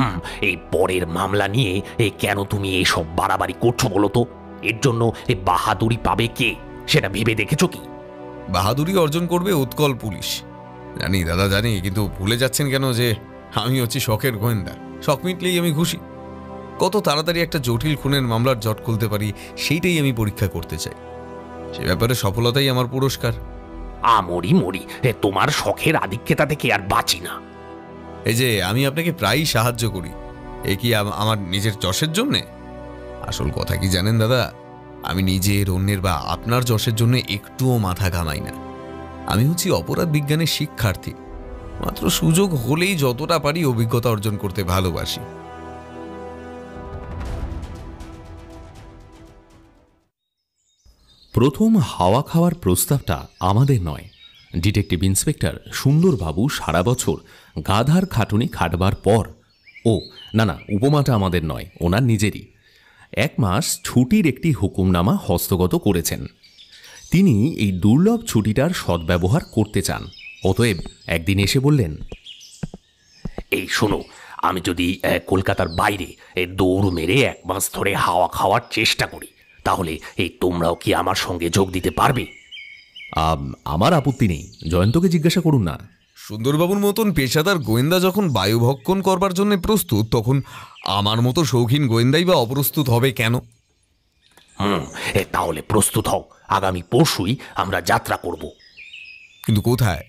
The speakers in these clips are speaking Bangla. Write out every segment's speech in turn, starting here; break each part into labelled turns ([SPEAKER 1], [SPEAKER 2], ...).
[SPEAKER 1] হুম এই পরের মামলা নিয়ে এ কেন তুমি এসব বাড়াবাড়ি করছো
[SPEAKER 2] বলো তো এর জন্য এ বাহাদুরি পাবে কে সেটা ভেবে দেখেছ কি বাহাদুরি অর্জন করবে উৎকল পুলিশ জানি দাদা জানি কিন্তু ভুলে যাচ্ছেন কেন যে আমি হচ্ছি শখের গোয়েন্দা শখ মিটলেই আমি খুশি কত তাড়াতাড়ি একটা জটিল খুনের মামলার জট খুলতে পারি সেইটাই আমি পরীক্ষা করতে চাই সে ব্যাপারে সফলতাই আমার পুরস্কার আমরি মরি তোমার শখের আধিক্যতা থেকে আর বাঁচি না এই যে আমি আপনাকে প্রায়ই সাহায্য করি এ কি আমার নিজের যশের জন্যে আসল কথা কি জানেন দাদা আমি নিজের অন্যের বা আপনার যশের জন্য একটুও মাথা ঘামাই না আমি হচ্ছি অপরাধ বিজ্ঞানের শিক্ষার্থী মাত্র সুযোগ হলেই যতটা পারি অভিজ্ঞতা অর্জন করতে ভালোবাসি
[SPEAKER 1] প্রথম হাওয়া খাওয়ার প্রস্তাবটা আমাদের নয় ডিটেকটিভ ইন্সপেক্টর সুন্দরবাবু সারা বছর গাধার খাটুনি খাটবার পর ও না না উপমাটা আমাদের নয় ওনার নিজেরই এক মাস ছুটির একটি হুকুমনামা হস্তগত করেছেন তিনি এই দুর্লভ ছুটিটার সদ্ব্যবহার করতে চান অতএব একদিন এসে বললেন এই শোনো আমি যদি কলকাতার বাইরে দৌড় মেরে এক মাস ধরে হাওয়া খাওয়ার চেষ্টা করি তাহলে এই তোমরাও কি আমার সঙ্গে যোগ দিতে পারবে আমার
[SPEAKER 2] আপত্তি নেই জয়ন্তকে জিজ্ঞাসা করুন না সুন্দরবাবুর মতন পেশাদার গোয়েন্দা যখন বায়ুভক্ষণ করবার জন্য প্রস্তুত তখন আমার মতো শৌখিন গোয়েন্দাই বা অপ্রস্তুত হবে কেন
[SPEAKER 1] হুম এ তাহলে প্রস্তুত হও আগামী পরশুই আমরা যাত্রা করব
[SPEAKER 2] কিন্তু কোথায়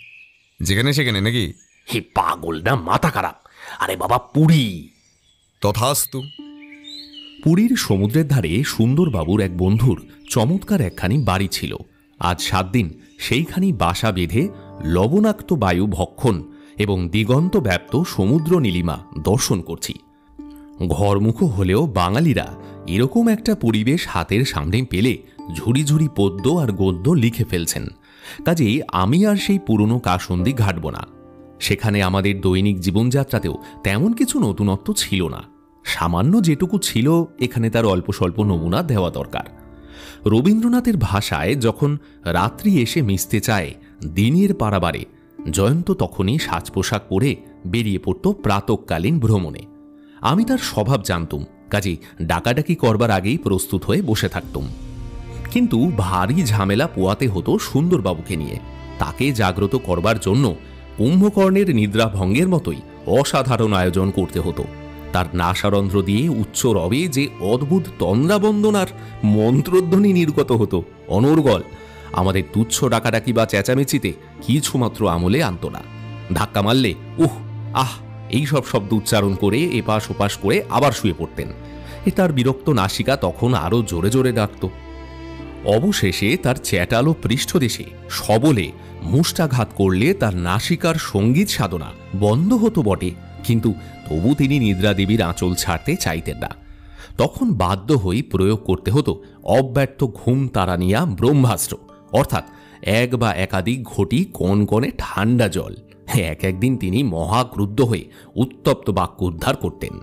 [SPEAKER 2] যেখানে সেখানে নাকি হে পাগল না মাথা খারাপ আরে বাবা পুরী তথাস্তু
[SPEAKER 1] পুরীর সমুদ্রের ধারে সুন্দরবাবুর এক বন্ধুর চমৎকার একখানি বাড়ি ছিল আজ সাত দিন সেইখানি বাসা বেঁধে লবণাক্ত বায়ু ভক্ষণ এবং দিগন্ত ব্যাপ্ত সমুদ্র নীলিমা দর্শন করছি ঘরমুখ হলেও বাঙালিরা এরকম একটা পরিবেশ হাতের সামনে পেলে ঝুড়ি ঝুড়ি পদ্য আর গদ্য লিখে ফেলছেন কাজেই আমি আর সেই পুরনো কাসন্দি ঘাটব না সেখানে আমাদের দৈনিক জীবনযাত্রাতেও তেমন কিছু নতুনত্ব ছিল না সামান্য যেটুকু ছিল এখানে তার অল্প স্বল্প নমুনা দেওয়া দরকার রবীন্দ্রনাথের ভাষায় যখন রাত্রি এসে মিশতে চায় দিনের পারাবারে জয়ন্ত তখনই সাজ পোশাক পরে বেরিয়ে পড়ত প্রাতকালীন ভ্রমণে আমি তার স্বভাব জানতুম কাজেই ডাকাডাকি করবার আগেই প্রস্তুত হয়ে বসে থাকতুম কিন্তু ভারী ঝামেলা পোয়াতে হতো সুন্দরবাবুকে নিয়ে তাকে জাগ্রত করবার জন্য কুম্ভকর্ণের নিদ্রাভঙ্গের মতোই অসাধারণ আয়োজন করতে হতো তার নাসারন্ধ্র দিয়ে উচ্চ রবে যে অদ্ভুত তন্দ্রাবন্দনার মন্ত্রধ্বনি নির্গত হতো অনর্গল আমাদের তুচ্ছ ডাকাডাকি বা চেঁচামেচিতে কিছুমাত্র আমলে আনত না ধাক্কা মারলে উহ আহ এইসব শব্দ উচ্চারণ করে এপাশ ওপাশ করে আবার শুয়ে পড়তেন এ তার বিরক্ত নাসিকা তখন আরও জোরে জোরে ডাকত অবশেষে তার চ্যাটালো পৃষ্ঠদেশে সবলে মুষ্টাঘাত করলে তার নাসিকার সঙ্গীত সাধনা বন্ধ হতো বটে কিন্তু তবু তিনি নিদ্রাদেবীর আঁচল ছাড়তে চাইতেন না তখন বাধ্য হই প্রয়োগ করতে হতো অব্যর্থ ঘুম নিয়া ব্রহ্মাস্ত্র অর্থাৎ এক বা একাধিক ঘটি কনকনে ঠান্ডা জল এক একদিন তিনি মহাক্রুদ্ধ হয়ে উত্তপ্ত বাক্য উদ্ধার করতেন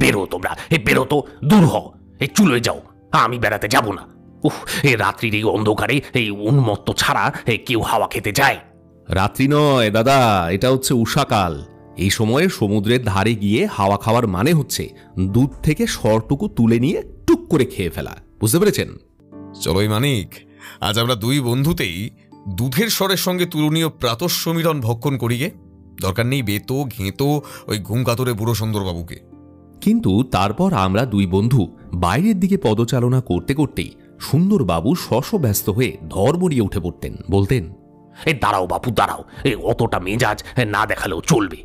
[SPEAKER 1] বেরো তোমরা এ বেরো তো দূর হও এ চুলোয় যাও আমি বেড়াতে যাব না উহ এ রাত্রির এই অন্ধকারে এই উন্মত্ত ছাড়া কেউ হাওয়া খেতে যায় রাত্রি নয় দাদা এটা হচ্ছে উষাকাল এই সময়ে সমুদ্রের ধারে গিয়ে হাওয়া খাওয়ার মানে হচ্ছে দুধ থেকে সরটুকু তুলে নিয়ে টুক করে
[SPEAKER 2] খেয়ে ফেলা বুঝতে পেরেছেন চলোই মানিক আজ আমরা দুই বন্ধুতেই দুধের স্বরের সঙ্গে তুলনীয় প্রাতঃসমীরণ ভক্ষণ গে দরকার নেই বেতো ঘেঁতো ওই ঘুম কাতরে বুড়ো সুন্দরবাবুকে কিন্তু তারপর আমরা দুই বন্ধু বাইরের দিকে
[SPEAKER 1] পদচালনা করতে করতেই সুন্দরবাবু শশব্যস্ত হয়ে ধর্মরিয়ে উঠে পড়তেন বলতেন এ দাঁড়াও বাপু দাঁড়াও এ অতটা মেজাজ না দেখালেও চলবে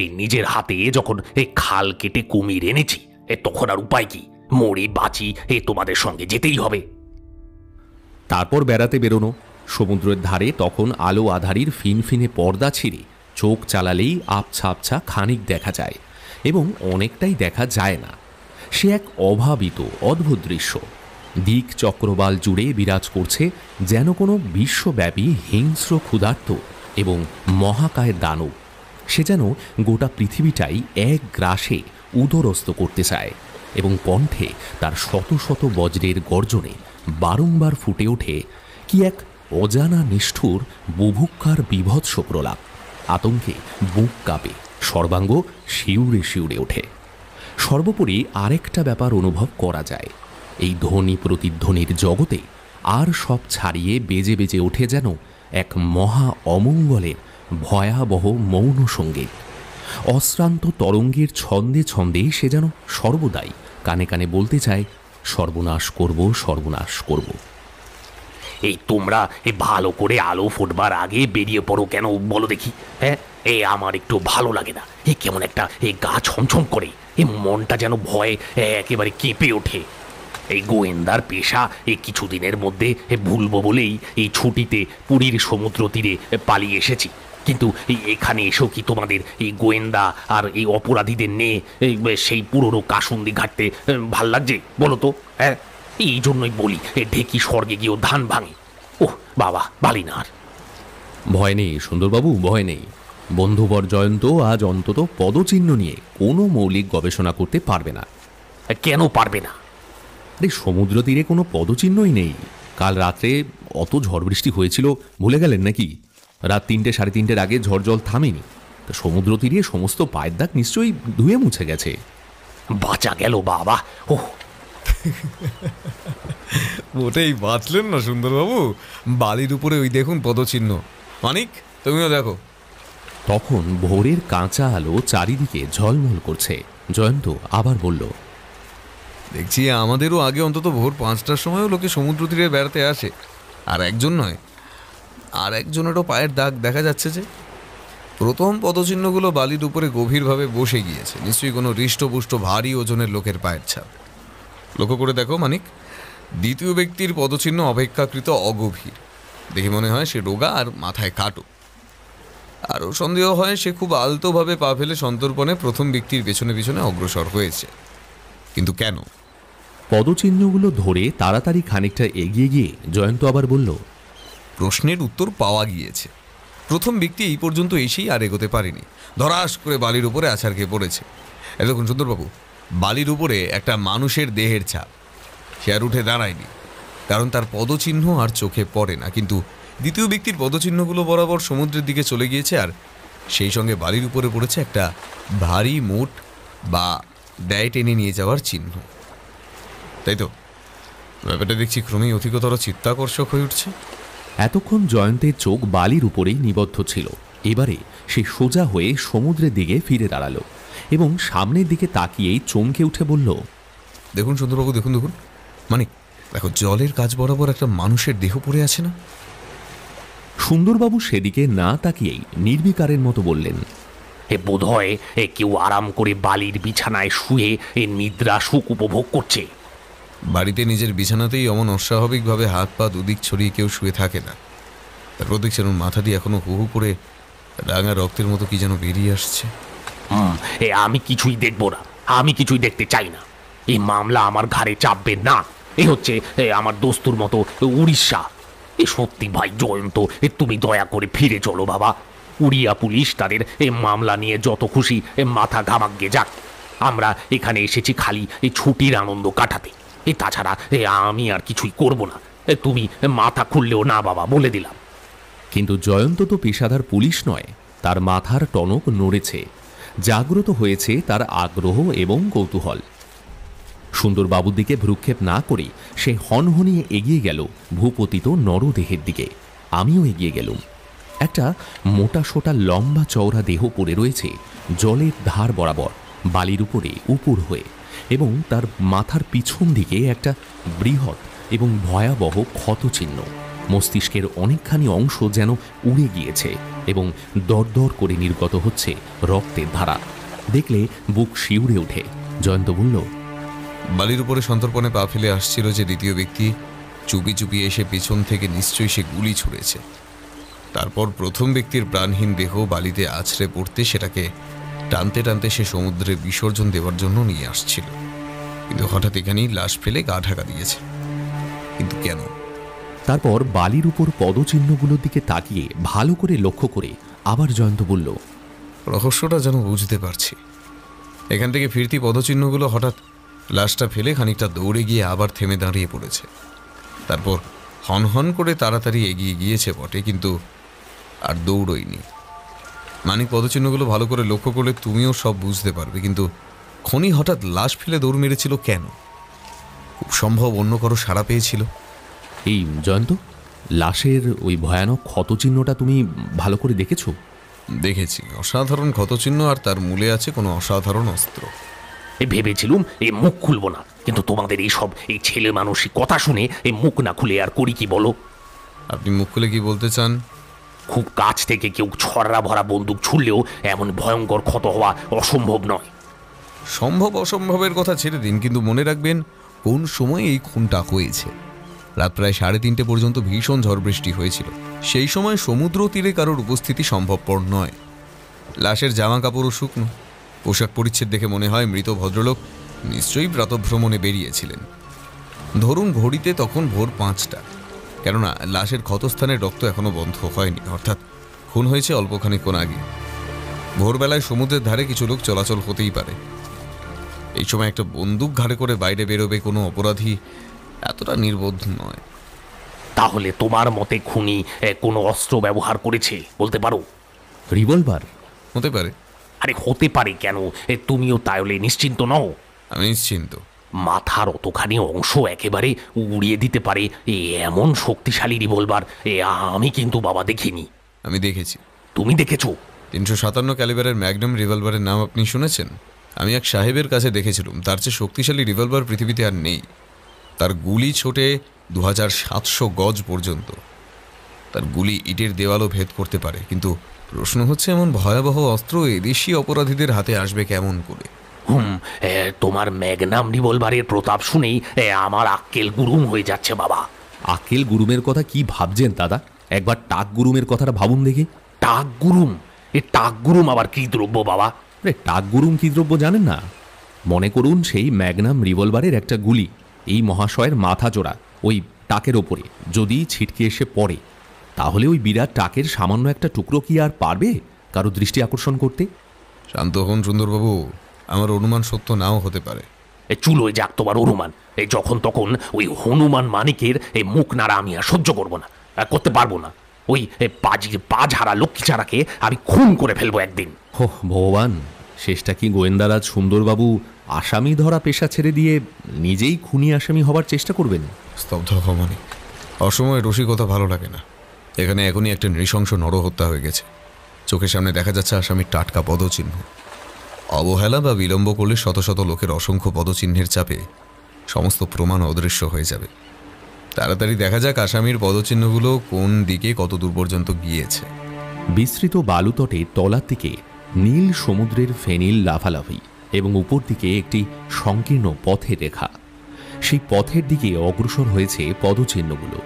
[SPEAKER 1] এই নিজের হাতে যখন এই খাল কেটে কুমির এনেছি এ তখন আর উপায় কি মরি বাঁচি এ তোমাদের সঙ্গে যেতেই হবে তারপর বেড়াতে বেরোনো সমুদ্রের ধারে তখন আলো আধারির ফিনফিনে পর্দা ছিঁড়ে চোখ চালালেই আবছা আবছা খানিক দেখা যায় এবং অনেকটাই দেখা যায় না সে এক অভাবিত অদ্ভুত দৃশ্য দিক চক্রবাল জুড়ে বিরাজ করছে যেন কোনো বিশ্বব্যাপী হিংস্র ক্ষুধার্ত এবং মহাকায় দানব সে যেন গোটা পৃথিবীটাই এক গ্রাসে উদরস্ত করতে চায় এবং কণ্ঠে তার শত শত বজ্রের গর্জনে বারংবার ফুটে ওঠে কি এক অজানা নিষ্ঠুর বুভুক্ষার বিভৎস প্রলাপ আতঙ্কে বুক কাঁপে সর্বাঙ্গ শিউরে শিউরে ওঠে সর্বোপরি আরেকটা ব্যাপার অনুভব করা যায় এই ধ্বনি প্রতিধ্বনির জগতে আর সব ছাড়িয়ে বেজে বেজে ওঠে যেন এক মহা অমঙ্গলের ভয়াবহ মৌন সঙ্গীত অশ্রান্ত তরঙ্গের ছন্দে ছন্দে সে যেন সর্বদাই কানে কানে বলতে চায় সর্বনাশ করব সর্বনাশ করব এই তোমরা এ ভালো করে আলো ফুটবার আগে বেরিয়ে পড়ো কেন বলো দেখি হ্যাঁ এ আমার একটু ভালো লাগে না এ কেমন একটা এ গা ছমছম করে এ মনটা যেন ভয়ে একেবারে কেঁপে ওঠে এই গোয়েন্দার পেশা এ কিছুদিনের মধ্যে ভুলবো বলেই এই ছুটিতে পুরীর সমুদ্র তীরে পালিয়ে এসেছি কিন্তু এখানে এসেও কি তোমাদের এই গোয়েন্দা আর এই অপরাধীদের নিয়ে সেই পুরনো কাসুন্দি ঘাটতে ভাল লাগছে বলো তো হ্যাঁ এই জন্যই বলি ঢেকি স্বর্গে গিয়েও ধান ভাঙে ওহ বাবা বালি না আর ভয় নেই সুন্দরবাবু ভয় নেই বন্ধুবর জয়ন্ত আজ অন্তত পদচিহ্ন নিয়ে কোনো মৌলিক গবেষণা করতে পারবে না কেন পারবে না আরে সমুদ্র তীরে কোনো পদচিহ্নই নেই কাল রাতে অত ঝড় বৃষ্টি হয়েছিল ভুলে গেলেন নাকি রাত তিনটে সাড়ে তিনটের আগে ঝড় জল থামেনি তা সমুদ্র তীরে সমস্ত পায়ের দাগ নিশ্চয়ই ধুয়ে মুছে গেছে বাঁচা গেল বাবা ও
[SPEAKER 2] ওটাই বাঁচলেন না সুন্দরবাবু বালির উপরে ওই দেখুন পদচিহ্ন মানিক তুমিও দেখো
[SPEAKER 1] তখন ভোরের কাঁচা আলো চারিদিকে ঝলমল করছে জয়ন্ত আবার বলল
[SPEAKER 2] দেখছি আমাদেরও আগে অন্তত ভোর পাঁচটার সময়ও লোকে সমুদ্র তীরে বেড়াতে আসে আর একজন নয় আর একজনেরও পায়ের দাগ দেখা যাচ্ছে যে প্রথম পদচিহ্নগুলো বালির উপরে গভীরভাবে বসে গিয়েছে নিশ্চয়ই কোনো হৃষ্টপুষ্ট ভারী ওজনের লোকের পায়ের ছাপ লক্ষ্য করে দেখো মানিক দ্বিতীয় ব্যক্তির পদচিহ্ন অপেক্ষাকৃত অগভীর দেখে মনে হয় সে রোগা আর মাথায় কাটো আরও সন্দেহ হয় সে খুব আলতোভাবে পা ফেলে সন্তর্পণে প্রথম ব্যক্তির পেছনে পেছনে অগ্রসর হয়েছে কিন্তু কেন পদচিহ্নগুলো ধরে তাড়াতাড়ি খানিকটা এগিয়ে গিয়ে জয়ন্ত আবার বলল প্রশ্নের উত্তর পাওয়া গিয়েছে প্রথম ব্যক্তি এই পর্যন্ত এসেই আর এগোতে পারেনি ধরাস করে বালির উপরে আছার খেয়ে পড়েছে এতক্ষণ সুন্দরবাবু বালির উপরে একটা মানুষের দেহের ছাপ সে আর উঠে দাঁড়ায়নি কারণ তার পদচিহ্ন আর চোখে পড়ে না কিন্তু দ্বিতীয় ব্যক্তির পদচিহ্নগুলো বরাবর সমুদ্রের দিকে চলে গিয়েছে আর সেই সঙ্গে বালির উপরে পড়েছে একটা ভারী মোট বা ব্যয় টেনে নিয়ে যাওয়ার চিহ্ন তাই তো ব্যাপারটা দেখছি ক্রমেই অধিকতর চিত্তাকর্ষক হয়ে উঠছে
[SPEAKER 1] এতক্ষণ জয়ন্তের চোখ বালির উপরেই নিবদ্ধ ছিল এবারে সে সোজা হয়ে সমুদ্রের দিকে ফিরে দাঁড়ালো
[SPEAKER 2] এবং সামনের দিকে তাকিয়েই চমকে উঠে বলল দেখুন সুন্দরবাবু দেখুন দেখুন মানে দেখো জলের কাজ বরাবর একটা মানুষের দেহ পড়ে আছে না
[SPEAKER 1] সুন্দরবাবু সেদিকে না তাকিয়েই নির্বিকারের মতো বললেন এ বোধ হয় কেউ আরাম করে বালির বিছানায় শুয়ে এ নিদ্রা সুখ উপভোগ করছে
[SPEAKER 2] বাড়িতে নিজের বিছানাতেই অমন অস্বাভাবিকভাবে হাত পা দুদিক ছড়িয়ে কেউ শুয়ে থাকে না তার প্রতীক মাথা মাথাটি এখনো হু হু করে রাঙা রক্তের মতো কি যেন বেরিয়ে আসছে
[SPEAKER 1] এ আমি কিছুই দেখব না আমি কিছুই দেখতে চাই না এই মামলা আমার ঘাড়ে চাপবে না এ হচ্ছে আমার দোস্তুর মতো উড়িষ্যা এ সত্যি ভাই জয়ন্ত এ তুমি দয়া করে ফিরে চলো বাবা উড়িয়া পুলিশ তাদের এ মামলা নিয়ে যত খুশি মাথা ঘামাগ্গে যাক আমরা এখানে এসেছি খালি এই ছুটির আনন্দ কাটাতে তাছাড়া এ আমি আর কিছুই করব না তুমি মাথা খুললেও না বাবা বলে দিলাম কিন্তু জয়ন্ত তো পেশাদার পুলিশ নয় তার মাথার টনক নড়েছে জাগ্রত হয়েছে তার আগ্রহ এবং কৌতূহল সুন্দরবাবুর দিকে ভ্রুক্ষেপ না করে সে হনহনিয়ে এগিয়ে গেল ভূপতিত নরদেহের দিকে আমিও এগিয়ে গেলুম একটা মোটা সোটা লম্বা চওড়া দেহ পড়ে রয়েছে জলের ধার বরাবর বালির উপরে উপুর হয়ে এবং তার মাথার পিছন দিকে একটা বৃহৎ এবং ভয়াবহ ক্ষতচিহ্ন মস্তিষ্কের অনেকখানি অংশ যেন উড়ে গিয়েছে এবং দরদর করে নির্গত হচ্ছে রক্তের ধারা দেখলে
[SPEAKER 2] বুক শিউরে ওঠে জয়ন্ত বলল বালির উপরে সন্তর্পণে পা ফেলে আসছিল যে দ্বিতীয় ব্যক্তি চুপি চুপি এসে পিছন থেকে নিশ্চয়ই সে গুলি ছুঁড়েছে তারপর প্রথম ব্যক্তির প্রাণহীন দেহ বালিতে আছড়ে পড়তে সেটাকে টানতে টানতে সে সমুদ্রে বিসর্জন দেওয়ার জন্য নিয়ে আসছিল কিন্তু হঠাৎ এখানেই লাশ ফেলে গা ঢাকা দিয়েছে কিন্তু কেন তারপর বালির উপর পদচিহ্নগুলোর দিকে তাকিয়ে ভালো করে লক্ষ্য করে আবার জয়ন্ত বলল রহস্যটা যেন বুঝতে পারছি এখান থেকে ফিরতি পদচিহ্নগুলো হঠাৎ লাশটা ফেলে খানিকটা দৌড়ে গিয়ে আবার থেমে দাঁড়িয়ে পড়েছে তারপর হনহন করে তাড়াতাড়ি এগিয়ে গিয়েছে বটে কিন্তু আর দৌড়ইনি মানিক পদচিহ্নগুলো ভালো করে লক্ষ্য করলে তুমিও সব বুঝতে পারবে কিন্তু খনি হঠাৎ লাশ ফেলে দৌড় মেরেছিল কেন খুব সম্ভব অন্য কারো সাড়া পেয়েছিল এই জয়ন্ত লাশের ওই ভয়ানক ক্ষতচিহ্নটা তুমি ভালো করে দেখেছো দেখেছি অসাধারণ ক্ষতচিহ্ন আর তার মূলে আছে কোনো অসাধারণ অস্ত্র ভেবেছিলুম এই মুখ খুলবো না কিন্তু তোমাদের এই সব এই
[SPEAKER 1] ছেলে মানুষই কথা শুনে এই মুখ না খুলে আর করি কি বলো আপনি মুখ খুলে কি বলতে চান খুব কাছ থেকে কেউ ছড়া ভরা বন্দুক ছুড়লেও এমন ভয়ঙ্কর ক্ষত হওয়া
[SPEAKER 2] অসম্ভব নয় সম্ভব অসম্ভবের কথা ছেড়ে দিন কিন্তু মনে রাখবেন কোন সময় এই খুনটা হয়েছে রাত প্রায় সাড়ে তিনটে পর্যন্ত ভীষণ ঝড় বৃষ্টি হয়েছিল সেই সময় সমুদ্র তীরে কারোর উপস্থিতি সম্ভবপর নয় লাশের জামা কাপড়ও শুকনো পোশাক পরিচ্ছেদ দেখে মনে হয় মৃত ভদ্রলোক নিশ্চয়ই প্রাতভ্রমণে বেরিয়েছিলেন ধরুন ঘড়িতে তখন ভোর পাঁচটা কেননা লাশের ক্ষতস্থানের রক্ত এখনও বন্ধ হয়নি অর্থাৎ খুন হয়েছে কোন আগে ভোরবেলায় সমুদ্রের ধারে কিছু লোক চলাচল হতেই পারে এই সময় একটা বন্দুক ঘাড়ে করে বাইরে বেরোবে কোনো অপরাধী এতটা নির্বোধ নয়
[SPEAKER 1] তাহলে তোমার মতে খুনি কোনো অস্ত্র ব্যবহার করেছে বলতে পারো রিভলভার হতে পারে আরে হতে পারে কেন তুমিও তাহলে নিশ্চিন্ত নও আমি নিশ্চিন্ত মাথার অতখানি অংশ
[SPEAKER 2] একেবারে উড়িয়ে দিতে পারে এমন শক্তিশালী রিভলভার এ আমি কিন্তু বাবা দেখিনি আমি দেখেছি তুমি দেখেছো তিনশো সাতান্ন ক্যালিবারের ম্যাগনাম রিভলভারের নাম আপনি শুনেছেন আমি এক সাহেবের কাছে দেখেছিলাম তার চেয়ে শক্তিশালী রিভলভার পৃথিবীতে আর নেই তার গুলি ছোটে দু হাজার সাতশো গজ পর্যন্ত তার গুলি ইটের দেওয়ালও ভেদ করতে পারে কিন্তু প্রশ্ন হচ্ছে এমন ভয়াবহ অস্ত্র এদেশি অপরাধীদের হাতে আসবে কেমন করে
[SPEAKER 1] হুম তোমার ম্যাগনাম রিভলভারের প্রতাপ শুনেই আমার আক্কেল গুরুম হয়ে যাচ্ছে বাবা আকেল গুরুমের কথা কি ভাবছেন দাদা একবার টাক গুরুমের কথাটা ভাবুন দেখি টাক গুরুম এ টাক গুরুম আবার কি দ্রব্য বাবা রে টাক গুরুম কি দ্রব্য জানেন না মনে করুন সেই ম্যাগনাম রিভলভারের একটা গুলি এই মহাশয়ের মাথা জোড়া ওই টাকের ওপরে যদি ছিটকে এসে পড়ে তাহলে ওই বিরাট
[SPEAKER 2] টাকের সামান্য একটা টুকরো কি আর পারবে কারো দৃষ্টি আকর্ষণ করতে শান্ত হন সুন্দরবাবু আমার অনুমান সত্য নাও হতে পারে
[SPEAKER 1] এ চুলোয় যাক তোমার অনুমান এই যখন তখন ওই হনুমান মানিকের এই মুখ নাড়া আমি আর সহ্য করবো না আর করতে পারবো না ওই পাজি পাজ হারা লক্ষ্মী ছাড়াকে আমি খুন করে ফেলবো একদিন হো ভগবান শেষটা কি গোয়েন্দারাজ সুন্দরবাবু আসামি ধরা পেশা ছেড়ে দিয়ে নিজেই খুনি আসামি হবার
[SPEAKER 2] চেষ্টা করবেন স্তব্ধ ভবানী অসময়ে রসিকতা ভালো লাগে না এখানে এখনই একটা নৃশংস নরহত্যা হয়ে গেছে চোখের সামনে দেখা যাচ্ছে আসামির টাটকা পদচিহ্ন অবহেলা বা বিলম্ব করলে শত শত লোকের অসংখ্য পদচিহ্নের চাপে সমস্ত প্রমাণ অদৃশ্য হয়ে যাবে তাড়াতাড়ি দেখা যাক আসামির পদচিহ্নগুলো কোন দিকে কত দূর পর্যন্ত গিয়েছে বিস্তৃত বালুতটে তলার দিকে নীল সমুদ্রের ফেনিল
[SPEAKER 1] লাফালাফি এবং উপর দিকে একটি সংকীর্ণ পথের রেখা সেই পথের দিকে অগ্রসর হয়েছে পদচিহ্নগুলো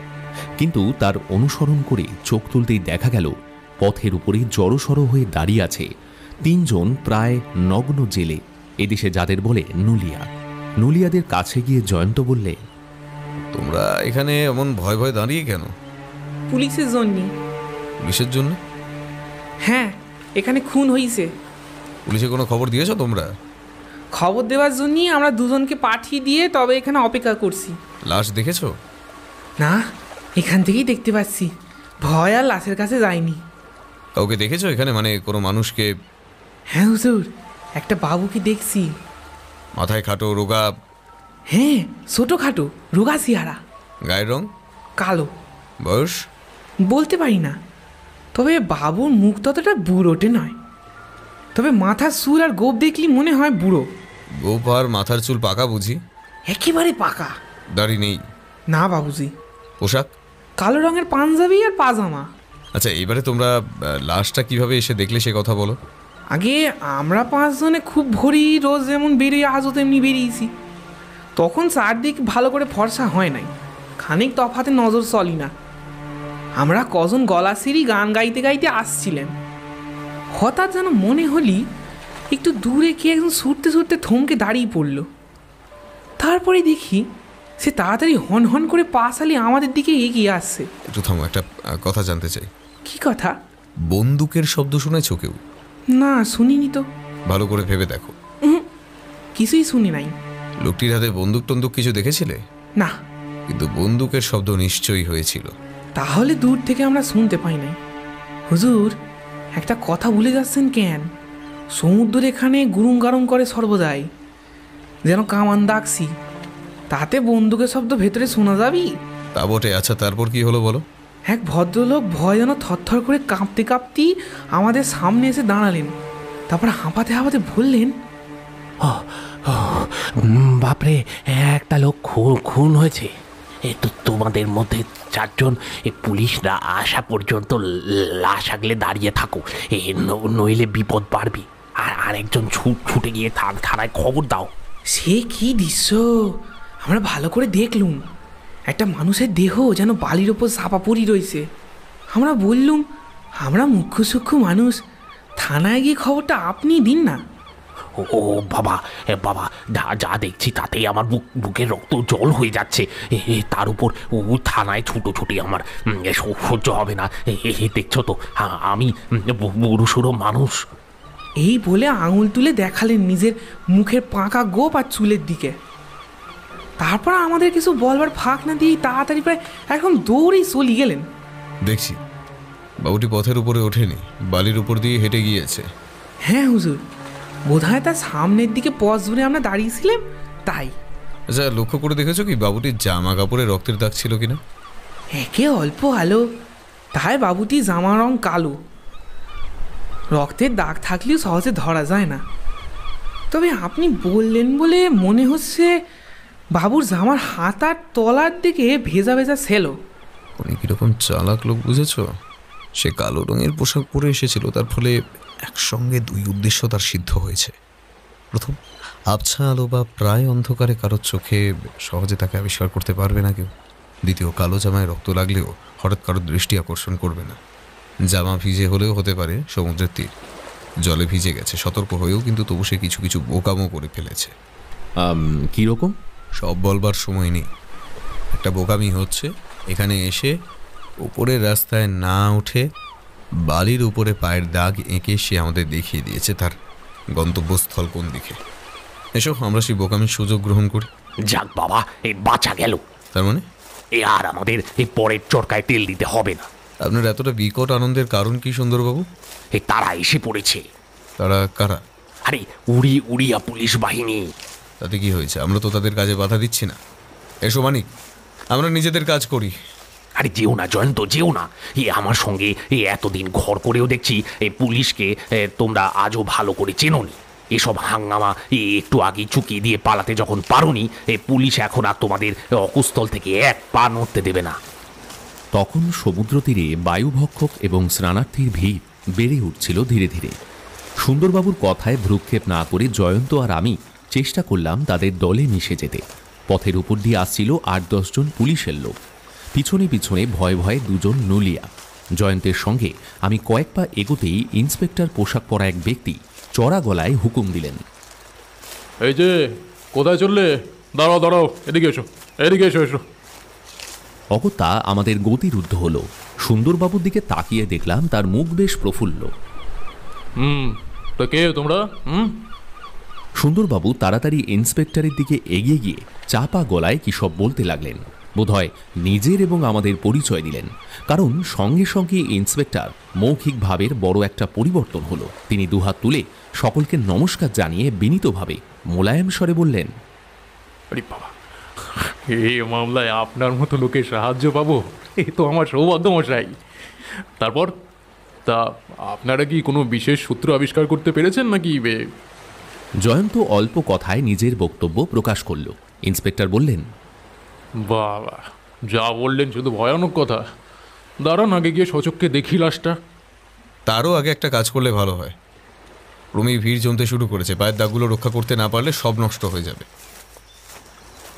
[SPEAKER 1] কিন্তু তার অনুসরণ করে চোখ তুলতেই দেখা গেল পথের উপরে জড়সড় হয়ে দাঁড়িয়ে আছে তিনজন প্রায় নগ্ন জেলে এদেশে যাদের বলে নুলিয়া নুলিয়াদের কাছে গিয়ে জয়ন্ত বললে
[SPEAKER 2] তোমরা এখানে এমন ভয় ভয় দাঁড়িয়ে কেন
[SPEAKER 3] পুলিশের জন্য পুলিশের জন্য হ্যাঁ এখানে খুন হয়েছে
[SPEAKER 2] পুলিশে কোনো খবর দিয়েছো তোমরা
[SPEAKER 3] খবর দেওয়ার জন্যই আমরা দুজনকে পাঠিয়ে দিয়ে তবে এখানে অপেক্ষা করছি লাশ দেখেছো না এখান থেকেই দেখতে পাচ্ছি ভয় আর লাশের কাছে যায়নি
[SPEAKER 2] কাউকে দেখেছো এখানে মানে কোনো মানুষকে
[SPEAKER 3] হ্যাঁ হুজুর একটা বাবুকে দেখছি
[SPEAKER 2] মাথায় খাটো রোগা
[SPEAKER 3] হ্যাঁ ছোটো খাটো রোগা সিহারা
[SPEAKER 2] গায়ের রং কালো বয়স
[SPEAKER 3] বলতে পারি না তবে বাবুর মুখ ততটা বুড়োটে নয় তবে মাথার চুল আর গোপ দেখলি মনে হয় বুড়ো
[SPEAKER 2] গোপ আর মাথার চুল পাকা বুঝি
[SPEAKER 3] একেবারে পাকা দাড়ি নেই না বাবুজি পোশাক কালো রঙের পাঞ্জাবি আর পাজামা
[SPEAKER 2] আচ্ছা এবারে তোমরা লাশটা কিভাবে এসে দেখলে সে কথা বলো
[SPEAKER 3] আগে আমরা পাঁচজনে খুব ভরি রোজ যেমন বেরিয়ে আজও তেমনি বেরিয়েছি তখন চারদিক ভালো করে ফর্সা হয় নাই খানিক তফাতে নজর চলি না আমরা কজন গলা সিঁড়ি গান গাইতে গাইতে আসছিলেন হঠাৎ যেন মনে হলি একটু দূরে কে একজন ছুটতে ছুটতে থমকে দাঁড়িয়ে পড়ল তারপরে দেখি সে তাড়াতাড়ি হন হন করে পাশালি আমাদের দিকে এগিয়ে আসছে
[SPEAKER 2] একটু থামো একটা কথা জানতে চাই কি কথা বন্দুকের শব্দ শুনেছ কেউ
[SPEAKER 3] না শুনিনি তো
[SPEAKER 2] ভালো করে ভেবে দেখো
[SPEAKER 3] কিছুই শুনি নাই
[SPEAKER 2] লোকটির হাতে বন্দুক টন্দুক কিছু দেখেছিলে না কিন্তু বন্দুকের শব্দ নিশ্চয়ই হয়েছিল
[SPEAKER 3] তাহলে দূর থেকে আমরা শুনতে পাই নাই হুজুর একটা কথা ভুলে যাচ্ছেন কেন সমুদ্র এখানে গুরুম গারুম করে সর্বদাই যেন কামান দাগছি তাতে বন্দুকের শব্দ ভেতরে শোনা যাবি
[SPEAKER 2] তা বটে আচ্ছা তারপর কি হলো বলো
[SPEAKER 3] এক ভদ্রলোক ভয় যেন থরথর করে কাঁপতে কাঁপতি আমাদের সামনে এসে দাঁড়ালেন তারপর হাঁপাতে হাঁপাতে বললেন
[SPEAKER 1] বাপরে একটা লোক খুন হয়েছে তো তোমাদের মধ্যে চারজন পুলিশরা আসা পর্যন্ত লাশ আগলে দাঁড়িয়ে থাকো নইলে বিপদ বাড়বে আর আরেকজন ছুট ছুটে গিয়ে থানায় খবর দাও
[SPEAKER 3] সে কি দৃশ্য আমরা ভালো করে দেখলুম একটা মানুষের দেহ যেন বালির ওপর সাপা পড়ি রয়েছে আমরা বললুম আমরা মুখ্য সূক্ষ্ম মানুষ থানায় গিয়ে খবরটা আপনি দিন না
[SPEAKER 1] ও বাবা বাবা যা যা দেখছি তাতেই আমার বুক বুকের রক্ত জল হয়ে যাচ্ছে তার উপর ও থানায় ছুটো ছুটি আমার সহ্য হবে না দেখছো তো আমি বুড়ুসুরো মানুষ
[SPEAKER 3] এই বলে আঙুল তুলে দেখালেন নিজের মুখের পাঁকা গোপ আর চুলের দিকে তারপর আমাদের কিছু বলবার ফাঁক না দিয়ে তাড়াতাড়ি প্রায় একদম দৌড়েই চলি গেলেন
[SPEAKER 2] দেখছি বাবুটি পথের উপরে ওঠেনি বালির উপর দিয়ে হেঁটে গিয়েছে
[SPEAKER 3] হ্যাঁ হুজুর বোধহয় তার সামনের দিকে পথ ধরে আমরা দাঁড়িয়েছিলাম তাই যা
[SPEAKER 2] আচ্ছা, লক্ষ্য করে দেখেছো কি বাবুটির জামা কাপড়ে রক্তের দাগ ছিল কিনা
[SPEAKER 3] একে অল্প আলো তাই বাবুটি জামা রং কালো রক্তের দাগ থাকলেও সহজে ধরা যায় না তবে আপনি বললেন বলে মনে হচ্ছে বাবুর জামার হাতার তলার দিকে ভেজা ভেজা সেলো
[SPEAKER 2] উনি কীরকম চালাক লোক বুঝেছ সে কালো রঙের পোশাক পরে এসেছিল তার ফলে একসঙ্গে দুই উদ্দেশ্য তার সিদ্ধ হয়েছে প্রথম আবছা আলো বা প্রায় অন্ধকারে কারোর চোখে সহজে তাকে আবিষ্কার করতে পারবে না কেউ দ্বিতীয় কালো জামায় রক্ত লাগলেও হঠাৎ কারোর দৃষ্টি আকর্ষণ করবে না জামা ভিজে হলেও হতে পারে সমুদ্রের তীর জলে ভিজে গেছে সতর্ক হয়েও কিন্তু তবু সে কিছু কিছু বোকামো করে ফেলেছে কীরকম সব বলবার সময় নেই একটা বোকামি হচ্ছে এখানে এসে উপরের রাস্তায় না উঠে বালির উপরে পায়ের দাগ এঁকে সে আমাদের দেখিয়ে দিয়েছে তার গন্তব্যস্থল কোন দিকে এসব আমরা সেই বোকামির সুযোগ গ্রহণ করি যাক বাবা এই বাঁচা গেল তার মানে এ আর আমাদের এই পরের চরকায় তেল দিতে হবে না আপনার এতটা বিকট আনন্দের কারণ কি সুন্দরবাবু এ তারা এসে পড়েছে তারা কারা আরে উড়ি উড়িয়া পুলিশ বাহিনী তাতে কি হয়েছে আমরা তো তাদের কাজে বাধা দিচ্ছি না এসো মানিক আমরা নিজেদের কাজ করি আরে যেও না জয়ন্ত যেও না এ আমার সঙ্গে এ
[SPEAKER 1] এতদিন ঘর করেও দেখছি এ পুলিশকে তোমরা আজও ভালো করে চেনো নি এসব হাঙ্গামা এ একটু আগে চুকিয়ে দিয়ে পালাতে যখন পারোনি এ পুলিশ এখন আর তোমাদের অকুস্থল থেকে এক পা নড়তে দেবে না তখন সমুদ্র তীরে বায়ুভক্ষক এবং স্নানার্থীর ভিড় বেড়ে উঠছিল ধীরে ধীরে সুন্দরবাবুর কথায় ভ্রুক্ষেপ না করে জয়ন্ত আর আমি চেষ্টা করলাম তাদের দলে মিশে যেতে পথের উপর দিয়ে আসছিল আট দশজন পুলিশের লোক পিছনে পিছনে ভয়ে ভয়ে দুজন নলিয়া জয়ন্তের সঙ্গে আমি কয়েক পা এগোতেই ইন্সপেক্টর পোশাক পরা এক ব্যক্তি চড়া গলায় হুকুম দিলেন
[SPEAKER 4] এই যে কোথায় চললে দাঁড়াও দাঁড়াও এদিকে এসো এদিকে এসো
[SPEAKER 1] এসো অগত্যা আমাদের গতিরুদ্ধ হলো সুন্দরবাবুর দিকে তাকিয়ে দেখলাম তার মুখ বেশ প্রফুল্ল
[SPEAKER 4] হুম তো কে তোমরা হুম
[SPEAKER 1] সুন্দরবাবু তাড়াতাড়ি ইন্সপেক্টরের দিকে এগিয়ে গিয়ে চাপা গলায় কী সব বলতে লাগলেন বোধহয় নিজের এবং আমাদের পরিচয় দিলেন কারণ সঙ্গে সঙ্গে ইন্সপেক্টর মৌখিক ভাবের বড় একটা পরিবর্তন হলো তিনি দুহাত তুলে সকলকে নমস্কার জানিয়ে বিনীতভাবে মোলায়েম স্বরে বললেন
[SPEAKER 4] এই মামলায় আপনার মতো লোকের সাহায্য পাবো এ তো আমার সৌভাগ্য মশাই তারপর তা আপনারা কি কোনো বিশেষ সূত্র আবিষ্কার করতে পেরেছেন নাকি
[SPEAKER 1] জয়ন্ত অল্প কথায় নিজের বক্তব্য প্রকাশ করল ইন্সপেক্টর বললেন
[SPEAKER 4] বাবা যা বললেন শুধু ভয়ানক কথা দাঁড়ান আগে গিয়ে সচককে দেখি লাশটা
[SPEAKER 2] তারও আগে একটা কাজ করলে ভালো হয় রুমি ভিড় জমতে শুরু করেছে পায়ের দাগগুলো রক্ষা করতে না পারলে সব নষ্ট হয়ে যাবে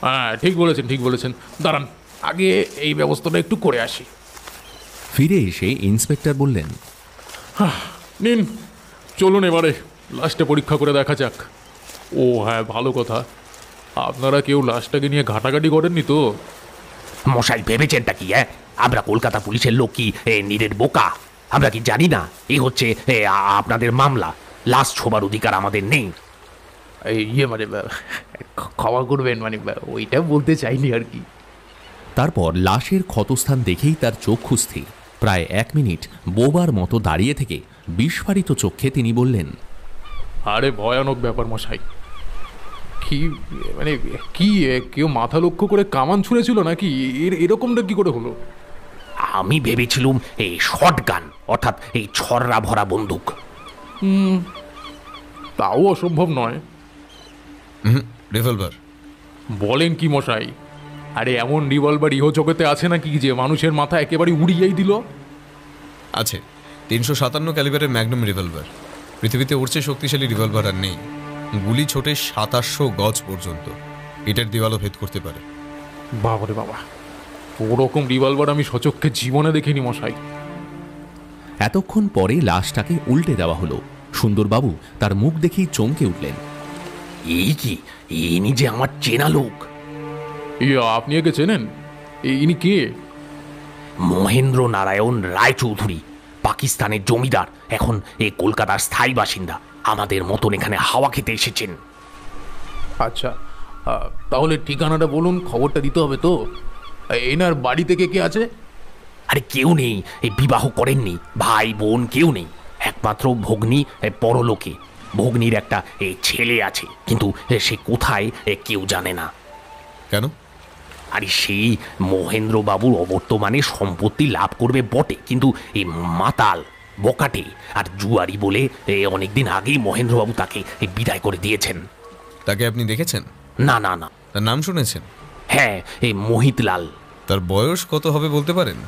[SPEAKER 2] হ্যাঁ ঠিক বলেছেন ঠিক বলেছেন
[SPEAKER 4] দাঁড়ান আগে এই ব্যবস্থাটা একটু করে আসি
[SPEAKER 1] ফিরে এসে ইন্সপেক্টর বললেন
[SPEAKER 4] নিন চলুন এবারে লাশটা পরীক্ষা করে দেখা যাক ও হ্যাঁ ভালো কথা আপনারা কেউ লাশটাকে নিয়ে ঘাটাঘাটি করেননি তো
[SPEAKER 1] মশাই ভেবেছেনটা কি হ্যাঁ আমরা কলকাতা পুলিশের লোক কি নীরের বোকা আমরা কি জানি না এ হচ্ছে আপনাদের মামলা লাশ ছোবার অধিকার আমাদের নেই
[SPEAKER 4] এই ইয়ে মানে ক্ষমা করবেন মানে ওইটা বলতে চাইনি আর কি
[SPEAKER 1] তারপর লাশের ক্ষতস্থান দেখেই তার চক্ষু স্থির প্রায় এক মিনিট বোবার মতো দাঁড়িয়ে থেকে বিস্ফারিত চোখে তিনি বললেন
[SPEAKER 4] আরে ভয়ানক ব্যাপার মশাই কি মানে কি কেউ মাথা লক্ষ্য করে কামান ছুঁড়েছিল নাকি এরকমটা কি করে হলো
[SPEAKER 1] আমি ভেবেছিলুম এই শর্ট গান অর্থাৎ এই ছররা ভরা বন্দুক
[SPEAKER 4] তাও অসম্ভব নয় বলেন কি মশাই আরে এমন রিভলভার ইহ চোখেতে আছে নাকি যে মানুষের মাথা একেবারে উড়িয়েই দিল
[SPEAKER 2] আছে তিনশো সাতান্ন ক্যালিবারের ম্যাগনাম রিভলভার পৃথিবীতে ওর চেয়ে শক্তিশালী রিভলভার আর নেই গুলি ছোটে সাতাশশো গজ পর্যন্ত এটার দেওয়ালও ভেদ করতে পারে বাবারে
[SPEAKER 4] বাবা ওরকম রিভলভার আমি সচক্ষে জীবনে দেখিনি মশাই
[SPEAKER 1] এতক্ষণ পরে লাশটাকে উল্টে দেওয়া হলো সুন্দরবাবু তার মুখ দেখেই চমকে উঠলেন
[SPEAKER 4] এই কি ইনি যে আমার চেনা লোক আপনি একে চেনেন
[SPEAKER 1] ইনি কে মহেন্দ্র নারায়ণ রায়চৌধুরী পাকিস্তানের জমিদার এখন এ কলকাতার স্থায়ী বাসিন্দা আমাদের মতন এখানে হাওয়া খেতে এসেছেন
[SPEAKER 4] আচ্ছা তাহলে ঠিকানাটা বলুন খবরটা দিতে হবে তো
[SPEAKER 1] এনার বাড়ি থেকে কে আছে আরে কেউ নেই এই বিবাহ করেননি ভাই বোন কেউ নেই একমাত্র ভগ্নী পরলোকে ভগ্নীর একটা ছেলে আছে কিন্তু সে কোথায় কেউ জানে না কেন আরে সেই মহেন্দ্রবাবুর অবর্তমানে সম্পত্তি লাভ করবে বটে কিন্তু এই মাতাল বকাটে আর জুয়ারি বলে এ অনেকদিন আগেই মহেন্দ্রবাবু তাকে বিদায় করে
[SPEAKER 2] দিয়েছেন তাকে আপনি দেখেছেন না না না তার নাম শুনেছেন হ্যাঁ এই মোহিতলাল তার বয়স কত হবে বলতে পারেন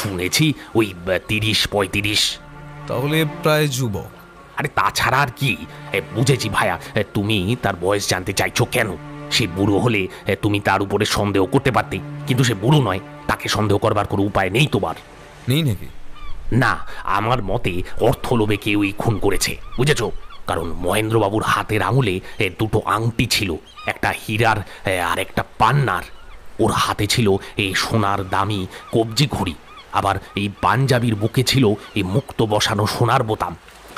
[SPEAKER 2] শুনেছি ওই তিরিশ
[SPEAKER 1] পঁয়ত্রিশ তাহলে প্রায় যুবক আরে তাছাড়া আর কি বুঝেছি ভাইয়া তুমি তার বয়স জানতে চাইছো কেন সে বুড়ো হলে তুমি তার উপরে সন্দেহ করতে পারতে কিন্তু সে বুড়ো নয় তাকে সন্দেহ করবার কোনো উপায় নেই তোমার নেই নাকি না আমার মতে অর্থ লোভে কেউই খুন করেছে বুঝেছ কারণ মহেন্দ্রবাবুর হাতের আঙুলে দুটো আংটি ছিল একটা হীরার আর একটা পান্নার ওর হাতে ছিল এই সোনার দামি কবজি ঘুড়ি আবার এই পাঞ্জাবির বুকে ছিল এই মুক্ত বসানো সোনার বোতাম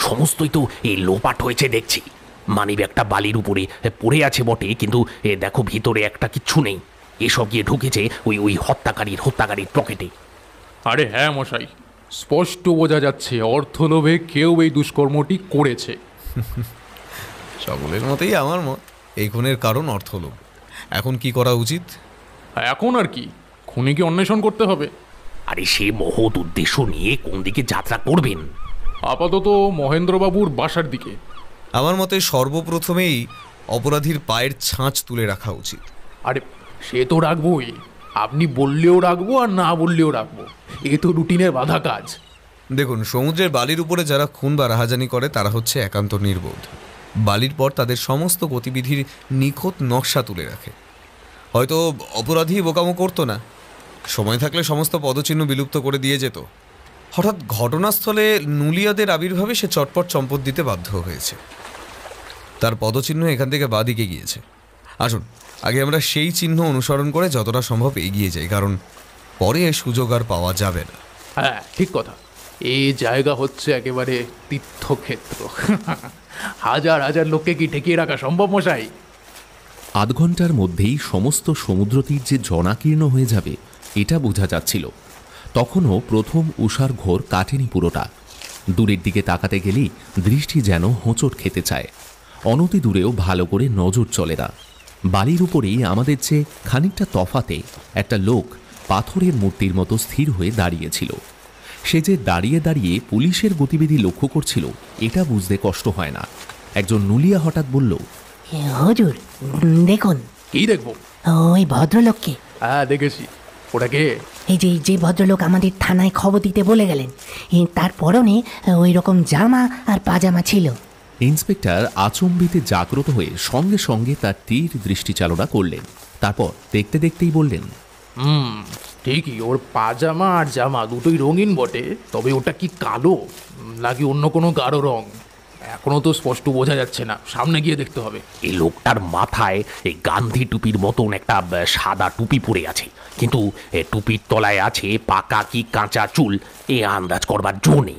[SPEAKER 1] সমস্তই তো এই লোপাট হয়েছে দেখছি মানিব্যাগটা বালির উপরে পড়ে আছে বটে কিন্তু এ দেখো ভিতরে একটা কিচ্ছু নেই এসব গিয়ে ঢুকেছে ওই ওই হত্যাকারীর হত্যাকারীর পকেটে আরে হ্যাঁ মশাই স্পষ্ট
[SPEAKER 2] বোঝা যাচ্ছে অর্থলোভে কেউ এই দুষ্কর্মটি করেছে সকলের মতেই আমার মত এই খুনের কারণ অর্থলোভ এখন কি করা উচিত এখন আর কি কি অন্বেষণ করতে হবে আরে সে মহৎ উদ্দেশ্য নিয়ে কোন দিকে যাত্রা করবেন আপাতত মহেন্দ্রবাবুর বাসার দিকে আমার মতে সর্বপ্রথমেই অপরাধীর পায়ের ছাঁচ তুলে রাখা উচিত আরে সে তো রাখবই আপনি বললেও রাখবো আর না বললেও রাখবো এ তো রুটিনের বাধা কাজ দেখুন সমুদ্রের বালির উপরে যারা খুন বা রাহাজানি করে তারা হচ্ছে একান্ত নির্বোধ বালির পর তাদের সমস্ত গতিবিধির নিখুঁত নকশা তুলে রাখে হয়তো অপরাধী বোকামো করতো না সময় থাকলে সমস্ত পদচিহ্ন বিলুপ্ত করে দিয়ে যেত হঠাৎ ঘটনাস্থলে নুলিয়াদের আবির্ভাবে সে চটপট চম্পট দিতে বাধ্য হয়েছে তার পদচিহ্ন এখান থেকে বাদিকে গিয়েছে আসুন আগে আমরা সেই চিহ্ন অনুসরণ করে যতটা সম্ভব এগিয়ে যাই কারণ পরে সুযোগ আর পাওয়া যাবে না
[SPEAKER 4] হ্যাঁ ঠিক কথা এই জায়গা হচ্ছে একেবারে তীর্থক্ষেত্র হাজার হাজার লোককে কি ঠেকিয়ে রাখা সম্ভব মশাই
[SPEAKER 1] আধ ঘন্টার মধ্যেই সমস্ত সমুদ্রতীর যে জনাকীর্ণ হয়ে যাবে এটা বোঝা যাচ্ছিল তখনও প্রথম উষার ঘোর কাটেনি পুরোটা দূরের দিকে তাকাতে গেলেই দৃষ্টি যেন হোঁচট খেতে চায় অনতি দূরেও ভালো করে নজর চলে না বালির উপরেই আমাদের চেয়ে খানিকটা তফাতে একটা লোক পাথরের মূর্তির মতো স্থির হয়ে দাঁড়িয়েছিল সে যে দাঁড়িয়ে দাঁড়িয়ে পুলিশের গতিবিধি লক্ষ্য করছিল এটা বুঝতে কষ্ট হয় না একজন নুলিয়া হঠাৎ বলল
[SPEAKER 5] হজুর দেখুন কি দেখবো ওই ভদ্রলোককে
[SPEAKER 1] হ্যাঁ দেখেছি ওটা কে
[SPEAKER 5] এই যে যে ভদ্রলোক আমাদের থানায় খবর দিতে বলে গেলেন তার পরনে ওই রকম জামা আর পাজামা ছিল
[SPEAKER 1] ইন্সপেক্টর আচম্বিতে জাগ্রত হয়ে সঙ্গে সঙ্গে তার তীর দৃষ্টি চালনা করলেন তারপর দেখতে দেখতেই বললেন
[SPEAKER 4] হুম ঠিকই ওর পাজামা আর জামা দুটোই রঙিন বটে তবে ওটা কি কালো উম, নাকি অন্য কোনো গাঢ় রঙ এখনও তো স্পষ্ট বোঝা যাচ্ছে না সামনে গিয়ে
[SPEAKER 1] দেখতে হবে এই লোকটার মাথায় এই গান্ধী টুপির মতন একটা সাদা টুপি পরে আছে কিন্তু টুপির তলায় আছে পাকা কি কাঁচা চুল এ আন্দাজ করবার জো নেই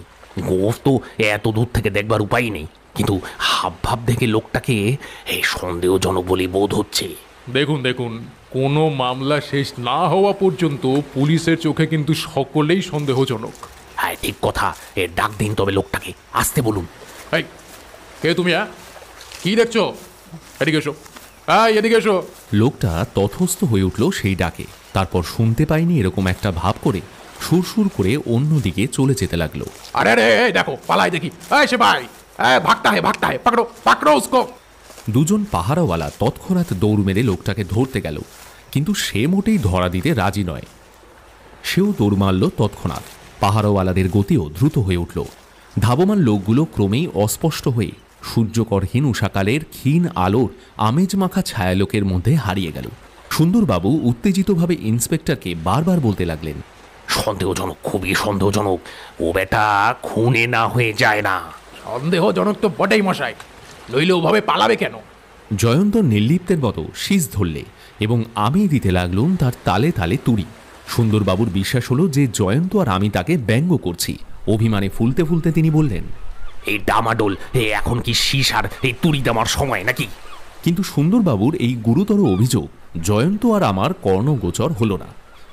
[SPEAKER 1] গোফ তো এত দূর থেকে দেখবার উপায় নেই কিন্তু হাব ভাব দেখে লোকটাকে এই সন্দেহজনক বলে বোধ হচ্ছে
[SPEAKER 4] দেখুন দেখুন কোনো মামলা শেষ না হওয়া পর্যন্ত পুলিশের চোখে কিন্তু সকলেই সন্দেহজনক
[SPEAKER 1] হ্যাঁ ঠিক কথা
[SPEAKER 4] এ ডাক দিন তবে লোকটাকে আসতে বলুন এই কে তুমি হ্যাঁ? কি দেখছো এদিকে এসো
[SPEAKER 1] এই এদিকে এসো লোকটা তথস্থ হয়ে উঠল সেই ডাকে তারপর শুনতে পাইনি এরকম একটা ভাব করে সুরসুর করে অন্যদিকে চলে যেতে লাগলো আরে আরে
[SPEAKER 4] দেখো পালাই দেখি সে ভাই ভাগটা হে ভাগটা হে পাকড়ো পাকড়ো উসকো
[SPEAKER 1] দুজন পাহারাওয়ালা তৎক্ষণাৎ দৌড় মেরে লোকটাকে ধরতে গেল কিন্তু সে মোটেই ধরা দিতে রাজি নয় সেও দৌড় মারল তৎক্ষণাৎ পাহারাওয়ালাদের গতিও দ্রুত হয়ে উঠল ধাবমান লোকগুলো ক্রমেই অস্পষ্ট হয়ে সূর্যকরহীন উষাকালের ক্ষীণ আলোর আমেজ মাখা ছায়ালোকের মধ্যে হারিয়ে গেল সুন্দরবাবু উত্তেজিতভাবে ইন্সপেক্টরকে বারবার বলতে লাগলেন সন্দেহজনক খুবই সন্দেহজনক ও বেটা খুনে না হয়ে যায় না সন্দেহজনক তো বটেই মশাই নইলে ওভাবে পালাবে কেন জয়ন্ত নির্লিপ্তের মতো শীষ ধরলে এবং আমি দিতে লাগলুম তার তালে তালে তুড়ি সুন্দরবাবুর বিশ্বাস হলো যে জয়ন্ত আর আমি তাকে ব্যঙ্গ করছি অভিমানে ফুলতে ফুলতে তিনি বললেন এই ডামাডোল এ এখন কি শীষ আর এই তুড়ি দামার সময় নাকি কিন্তু সুন্দরবাবুর এই গুরুতর অভিযোগ জয়ন্ত আর আমার কর্ণগোচর হলো না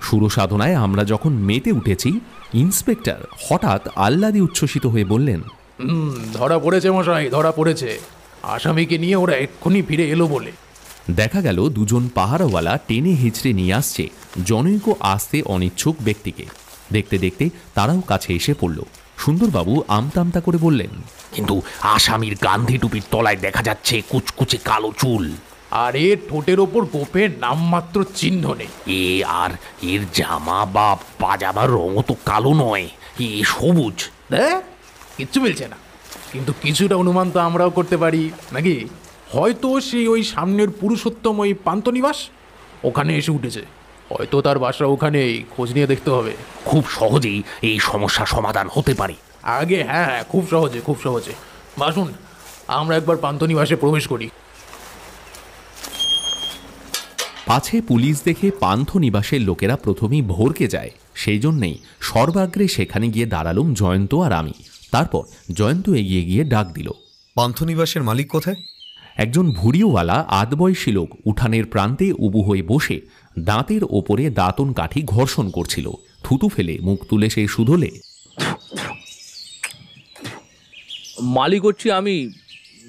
[SPEAKER 1] সুরসাধনায় আমরা যখন মেতে উঠেছি ইন্সপেক্টর হঠাৎ আহ্লাদি উচ্ছ্বসিত হয়ে বললেন
[SPEAKER 4] ধরা পড়েছে মশাই ধরা পড়েছে আসামিকে নিয়ে ওরা
[SPEAKER 1] এক্ষুনি ফিরে এলো বলে দেখা গেল দুজন পাহাড়ওয়ালা টেনে হিচড়ে নিয়ে আসছে জনৈক আসতে অনিচ্ছুক ব্যক্তিকে দেখতে দেখতে তারাও কাছে এসে পড়ল সুন্দরবাবু আমতা আমতা করে বললেন কিন্তু আসামির গান্ধী টুপির তলায় দেখা যাচ্ছে
[SPEAKER 4] কুচকুচে কালো চুল আর এ ঠোঁটের ওপর গোপের নামমাত্র চিহ্ন নেই এ
[SPEAKER 1] আর এর জামা বা পাজামার রঙও তো কালো নয় এ সবুজ
[SPEAKER 4] হ্যাঁ কিচ্ছু মিলছে না কিন্তু কিছুটা অনুমান তো আমরাও করতে পারি নাকি হয়তো সেই ওই সামনের পুরুষোত্তম ওই পান্তনিবাস ওখানে এসে উঠেছে হয়তো তার বাসা ওখানেই খোঁজ নিয়ে দেখতে হবে খুব সহজেই এই সমস্যা সমাধান হতে পারে আগে হ্যাঁ হ্যাঁ খুব সহজে খুব সহজে বাসুন আমরা একবার পান্তনিবাসে প্রবেশ করি
[SPEAKER 1] পাছে পুলিশ দেখে পান্থ নিবাসের লোকেরা প্রথমেই ভোরকে যায় সেই জন্যেই সর্বাগ্রে সেখানে গিয়ে দাঁড়ালুম জয়ন্ত আর আমি তারপর জয়ন্ত এগিয়ে গিয়ে ডাক দিল পান্থনিবাসের মালিক কোথায় একজন ভুড়িওয়ালা আদবয়সী লোক উঠানের প্রান্তে উবু হয়ে বসে দাঁতের ওপরে দাঁতন কাঠি ঘর্ষণ করছিল থুতু ফেলে মুখ তুলে সে শুধলে
[SPEAKER 6] মালিক হচ্ছি আমি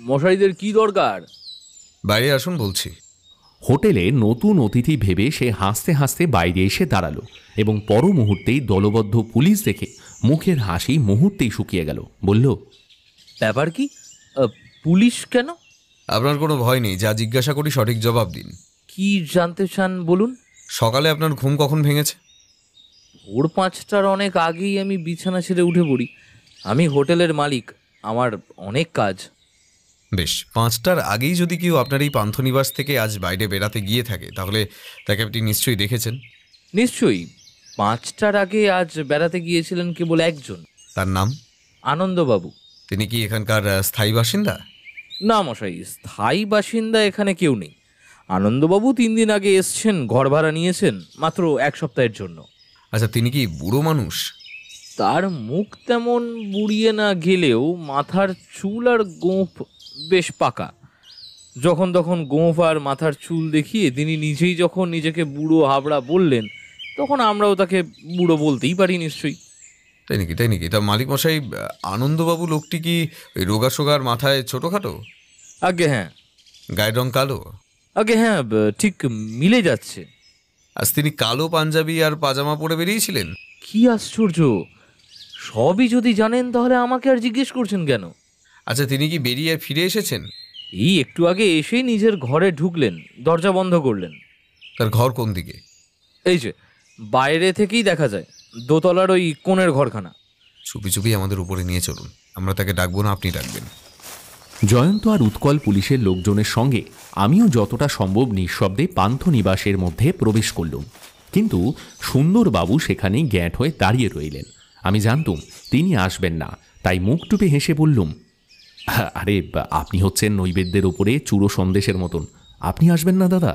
[SPEAKER 6] মশারিদের কি দরকার
[SPEAKER 1] বাইরে আসুন বলছি হোটেলে নতুন অতিথি ভেবে সে হাসতে হাসতে বাইরে এসে দাঁড়ালো এবং পর মুহূর্তেই দলবদ্ধ পুলিশ দেখে মুখের হাসি মুহূর্তেই
[SPEAKER 2] শুকিয়ে গেল বলল ব্যাপার কি পুলিশ কেন আপনার কোনো ভয় নেই যা জিজ্ঞাসা করি সঠিক জবাব দিন
[SPEAKER 6] কি জানতে চান বলুন সকালে আপনার ঘুম কখন ভেঙেছে ভোর পাঁচটার অনেক আগেই আমি বিছানা ছেড়ে উঠে পড়ি
[SPEAKER 2] আমি হোটেলের মালিক আমার অনেক কাজ বেশ পাঁচটার আগেই যদি কেউ আপনার এই পান্থনিবাস থেকে আজ বাইরে বেড়াতে গিয়ে থাকে তাহলে তাকে আপনি নিশ্চয়ই দেখেছেন নিশ্চয়ই পাঁচটার
[SPEAKER 6] আগে আজ বেড়াতে গিয়েছিলেন কেবল একজন তার নাম আনন্দবাবু তিনি কি এখানকার স্থায়ী বাসিন্দা না মশাই স্থায়ী বাসিন্দা এখানে কেউ নেই আনন্দবাবু তিন দিন আগে এসছেন ঘর ভাড়া নিয়েছেন মাত্র এক সপ্তাহের জন্য আচ্ছা তিনি কি বুড়ো মানুষ তার মুখ তেমন বুড়িয়ে না গেলেও মাথার চুল আর গোঁফ বেশ পাকা যখন তখন গোঁফ আর মাথার চুল দেখিয়ে তিনি নিজেই যখন নিজেকে বুড়ো হাবড়া বললেন
[SPEAKER 2] তখন আমরাও তাকে বুড়ো বলতেই পারি নিশ্চয়ই তাই নাকি তাই নাকি তা মালিকমশাই আনন্দবাবু লোকটি কি ওই রোগা সোগার মাথায় ছোটোখাটো আগে হ্যাঁ গায়ের রং কালো আগে হ্যাঁ ঠিক মিলে যাচ্ছে আজ তিনি কালো পাঞ্জাবি আর পাজামা পরে বেরিয়েছিলেন কি আশ্চর্য সবই যদি
[SPEAKER 6] জানেন তাহলে আমাকে আর জিজ্ঞেস করছেন কেন আচ্ছা তিনি কি বেরিয়ে ফিরে এসেছেন এই একটু আগে এসেই নিজের ঘরে ঢুকলেন দরজা বন্ধ করলেন তার ঘর কোন দিকে এই যে বাইরে থেকেই দেখা যায় দোতলার ওই কোণের ঘরখানা
[SPEAKER 2] চুপি চুপি আমাদের
[SPEAKER 1] উপরে নিয়ে চলুন আমরা তাকে ডাকবো না আপনি ডাকবেন জয়ন্ত আর উৎকল পুলিশের লোকজনের সঙ্গে আমিও যতটা সম্ভব নিঃশব্দে পান্থ নিবাসের মধ্যে প্রবেশ করলুম কিন্তু সুন্দরবাবু সেখানে গ্যাট হয়ে দাঁড়িয়ে রইলেন আমি জানতুম তিনি আসবেন না তাই মুখ টুপে হেসে বললুম আরে আপনি হচ্ছেন নৈবেদ্যের ওপরে চুরো সন্দেশের মতন আপনি আসবেন না দাদা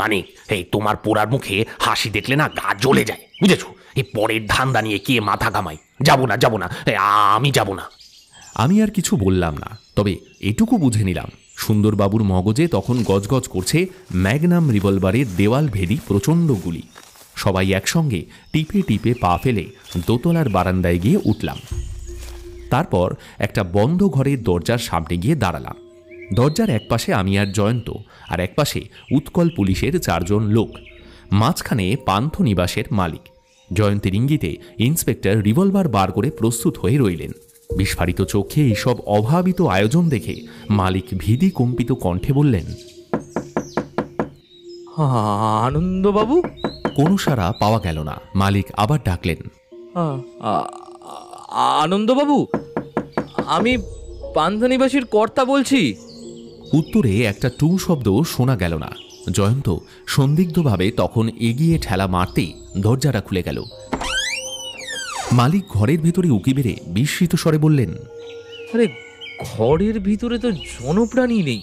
[SPEAKER 1] মানে এই তোমার পোড়ার মুখে হাসি দেখলে না গা জ্বলে যায় বুঝেছ এই পরের ধান দাঁড়িয়ে কে মাথা ঘামায় যাবো না যাবো না আমি যাব না আমি আর কিছু বললাম না তবে এটুকু বুঝে নিলাম সুন্দরবাবুর মগজে তখন গজগজ করছে ম্যাগনাম রিভলভারের দেওয়াল ভেদি প্রচণ্ড গুলি সবাই একসঙ্গে টিপে টিপে পা ফেলে দোতলার বারান্দায় গিয়ে উঠলাম তারপর একটা বন্ধ ঘরের দরজার সামনে গিয়ে দাঁড়ালাম দরজার একপাশে আমি আর জয়ন্ত আর একপাশে উৎকল পুলিশের চারজন লোক মাঝখানে পান্থ নিবাসের মালিক জয়ন্তের ইঙ্গিতে ইন্সপেক্টর রিভলভার বার করে প্রস্তুত হয়ে রইলেন বিস্ফারিত চোখে এইসব অভাবিত আয়োজন দেখে মালিক ভিদি কম্পিত কণ্ঠে বললেন আনন্দবাবু কোনো সারা পাওয়া গেল না মালিক আবার ডাকলেন
[SPEAKER 6] আনন্দবাবু আমি পান্ধানিবাসীর কর্তা বলছি
[SPEAKER 1] উত্তরে একটা টু শব্দ শোনা গেল না জয়ন্ত সন্দিগ্ধভাবে তখন এগিয়ে ঠেলা মারতেই দরজাটা খুলে গেল মালিক ঘরের ভেতরে উঁকি বেড়ে বিস্মিত স্বরে বললেন আরে ঘরের ভিতরে তো জনপ্রাণী নেই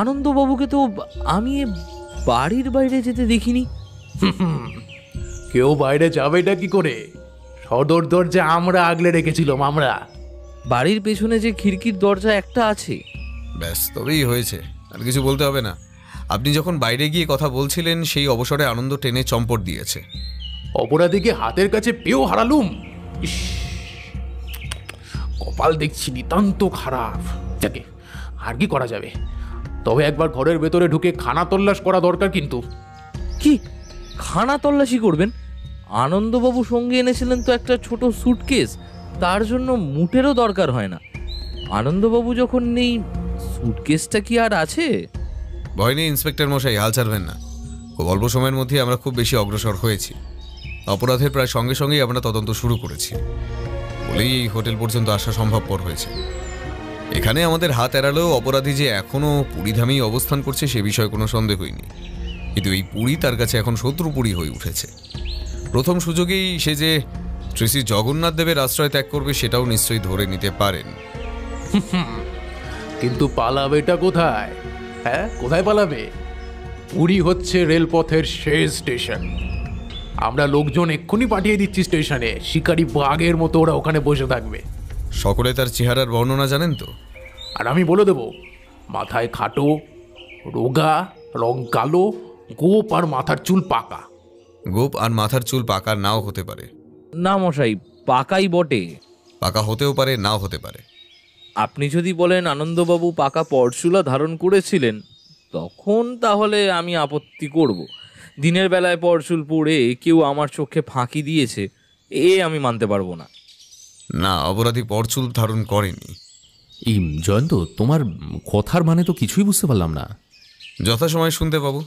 [SPEAKER 6] আনন্দবাবুকে তো আমি বাড়ির বাইরে যেতে দেখিনি
[SPEAKER 4] কেউ বাইরে যাবে না কি করে সদর দরজা আমরা আগলে
[SPEAKER 2] রেখেছিলাম আমরা বাড়ির পেছনে যে খিড়কির দরজা একটা আছে ব্যাস তবেই হয়েছে আর কিছু বলতে হবে না আপনি যখন বাইরে গিয়ে কথা বলছিলেন সেই অবসরে আনন্দ টেনে চম্পট দিয়েছে অপরাধীকে হাতের কাছে পেয়েও হারালুম
[SPEAKER 4] কপাল দেখছি নিতান্ত খারাপ যাকে আর কি করা যাবে তবে একবার ঘরের ভেতরে ঢুকে খানা তল্লাশ করা দরকার কিন্তু কি
[SPEAKER 6] খানা তল্লাশি করবেন আনন্দবাবু সঙ্গে এনেছিলেন তো একটা ছোট সুটকেস তার
[SPEAKER 2] জন্য মুটেরও দরকার হয় না
[SPEAKER 6] আনন্দবাবু যখন নেই সুটকেসটা কি আর আছে
[SPEAKER 2] ভয় নেই ইন্সপেক্টর মশাই হাল ছাড়বেন না খুব অল্প সময়ের মধ্যেই আমরা খুব বেশি অগ্রসর হয়েছি অপরাধের প্রায় সঙ্গে সঙ্গেই আমরা তদন্ত শুরু করেছি বলেই এই হোটেল পর্যন্ত আসা সম্ভবপর হয়েছে এখানে আমাদের হাত এড়ালেও অপরাধী যে এখনও পুরীধামেই অবস্থান করছে সে বিষয়ে কোনো সন্দেহই নেই কিন্তু এই পুরী তার কাছে এখন শত্রু পুরী হয়ে উঠেছে প্রথম সুযোগেই সে যে শ্রী জগন্নাথ দেবের আশ্রয় ত্যাগ করবে সেটাও নিশ্চয়ই ধরে নিতে পারেন কিন্তু পালাবে এটা কোথায়
[SPEAKER 4] হ্যাঁ কোথায় পালাবে পুরী হচ্ছে রেলপথের শেষ স্টেশন আমরা লোকজন এক্ষুনি পাঠিয়ে দিচ্ছি স্টেশনে শিকারি বাঘের মতো ওরা ওখানে বসে থাকবে সকলে তার চেহারার বর্ণনা জানেন তো আর আমি বলে দেব মাথায়
[SPEAKER 2] খাটো রোগা রং কালো গোপ আর মাথার চুল পাকা গোপ আর মাথার চুল পাকা নাও হতে পারে না মশাই পাকাই বটে পাকা হতেও পারে নাও হতে পারে আপনি যদি বলেন আনন্দবাবু পাকা পরশুলা ধারণ
[SPEAKER 6] করেছিলেন তখন তাহলে আমি আপত্তি করবো দিনের বেলায় পরচুল পড়ে কেউ আমার চোখে ফাঁকি দিয়েছে এ আমি মানতে পারবো না
[SPEAKER 2] না অপরাধী পরচুল ধারণ করেনি ইম জয়ন্ত তোমার কথার মানে তো কিছুই বুঝতে পারলাম না যথাসময় শুনতে পাবো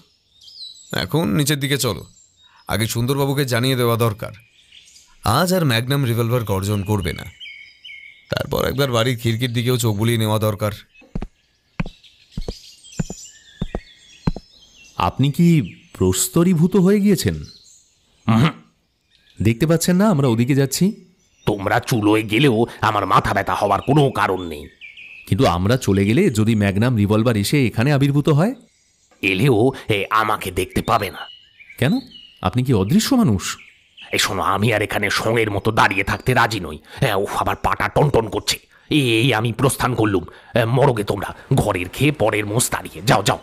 [SPEAKER 2] এখন নিচের দিকে চলো আগে সুন্দরবাবুকে জানিয়ে দেওয়া দরকার আজ আর ম্যাগনাম রিভলভার গর্জন করবে না তারপর একবার বাড়ির খিড়কির দিকেও চোখ বুলিয়ে নেওয়া দরকার
[SPEAKER 1] আপনি কি প্রস্তরীভূত হয়ে গিয়েছেন দেখতে পাচ্ছেন না আমরা ওদিকে যাচ্ছি তোমরা চুলোয় গেলেও আমার মাথা ব্যথা হওয়ার কোনো কারণ নেই কিন্তু আমরা চলে গেলে যদি ম্যাগনাম রিভলভার এসে এখানে আবির্ভূত হয় এলেও এ আমাকে দেখতে পাবে না কেন আপনি কি অদৃশ্য মানুষ এ শোনো আমি আর এখানে সঙ্গের মতো দাঁড়িয়ে থাকতে রাজি নই হ্যাঁ ও আবার পাটা টনটন করছে এই আমি প্রস্থান করলুম মরগে তোমরা ঘরের খেয়ে পরের মোস দাঁড়িয়ে যাও যাও